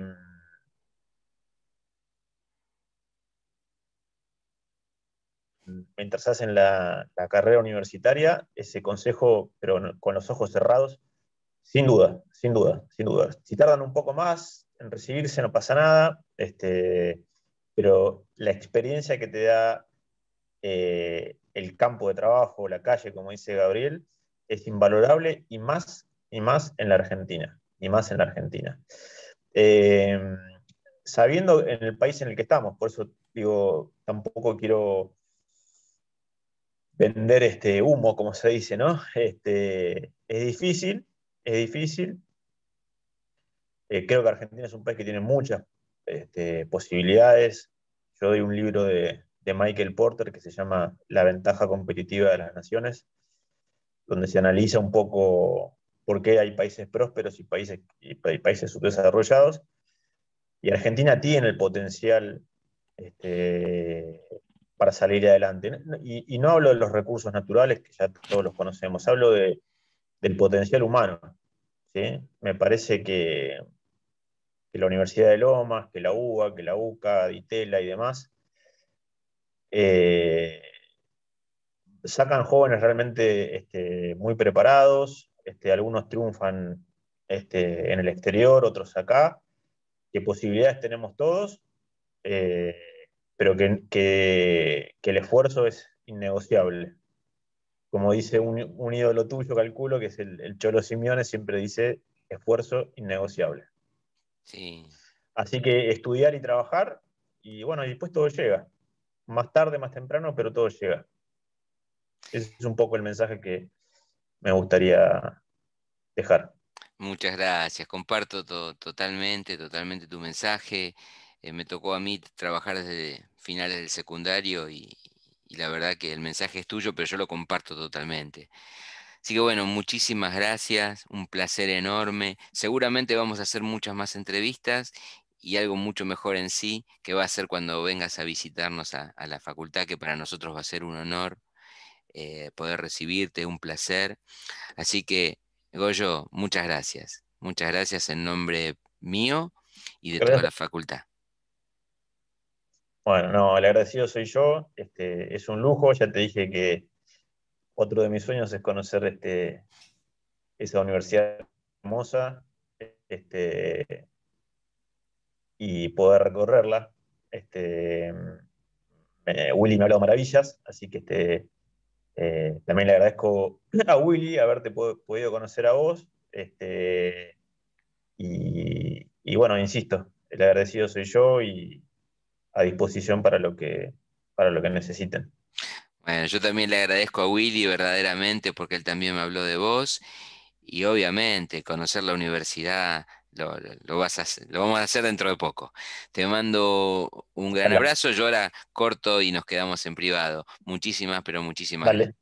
mientras hacen la, carrera universitaria, ese consejo, pero con los ojos cerrados, sin duda, sin duda, sin duda. Si tardan un poco más en recibirse, no pasa nada, este, pero la experiencia que te da eh, el campo de trabajo, la calle, como dice Gabriel, es invalorable y más, y más en la Argentina, y más en Argentina. Eh, sabiendo en el país en el que estamos, por eso digo, tampoco quiero vender este humo, como se dice, ¿no? Este, es difícil, es difícil. Eh, creo que Argentina es un país que tiene muchas este, posibilidades. Yo doy un libro de, Michael Porter que se llama La ventaja competitiva de las naciones, donde se analiza un poco por qué hay países prósperos y países, países subdesarrollados. Y Argentina tiene el potencial este, para salir adelante. Y, no hablo de los recursos naturales, que ya todos los conocemos, hablo del potencial humano. Me parece que, la Universidad de Lomas, que la UBA, que la UCA, Ditela y demás, eh, sacan jóvenes realmente este, muy preparados, este, algunos triunfan este, en el exterior, otros acá, qué posibilidades tenemos todos. Eh, pero que, que, el esfuerzo es innegociable. Como dice un, ídolo tuyo, calculo, que es el, Cholo Simeone, siempre dice esfuerzo innegociable. Sí. Así que estudiar y trabajar, y bueno, después todo llega. Más tarde, más temprano, pero todo llega. Ese es un poco el mensaje que me gustaría dejar. Muchas gracias, comparto totalmente, totalmente tu mensaje. Eh, me tocó a mí trabajar desde finales del secundario y, la verdad que el mensaje es tuyo, pero yo lo comparto totalmente. Así que bueno, muchísimas gracias, un placer enorme. Seguramente vamos a hacer muchas más entrevistas y algo mucho mejor en sí, que va a ser cuando vengas a visitarnos a, la facultad, que para nosotros va a ser un honor eh, poder recibirte, un placer. Así que, Goyo, muchas gracias. Muchas gracias en nombre mío y de toda la facultad. Bueno, no, el agradecido soy yo. Este, es un lujo. Ya te dije que otro de mis sueños es conocer este, esa universidad hermosa este, y poder recorrerla. Este, eh, Willy me ha hablado maravillas, así que este, eh, también le agradezco a Willy haberte podido conocer a vos. Este, y, y, bueno, insisto, el agradecido soy yo y, a disposición para lo que, para lo que necesiten. Bueno, yo también le agradezco a Willy verdaderamente porque él también me habló de vos y obviamente conocer la universidad lo, vamos a hacer dentro de poco. Te mando un gran abrazo. Yo ahora corto y nos quedamos en privado. Muchísimas, pero muchísimas gracias.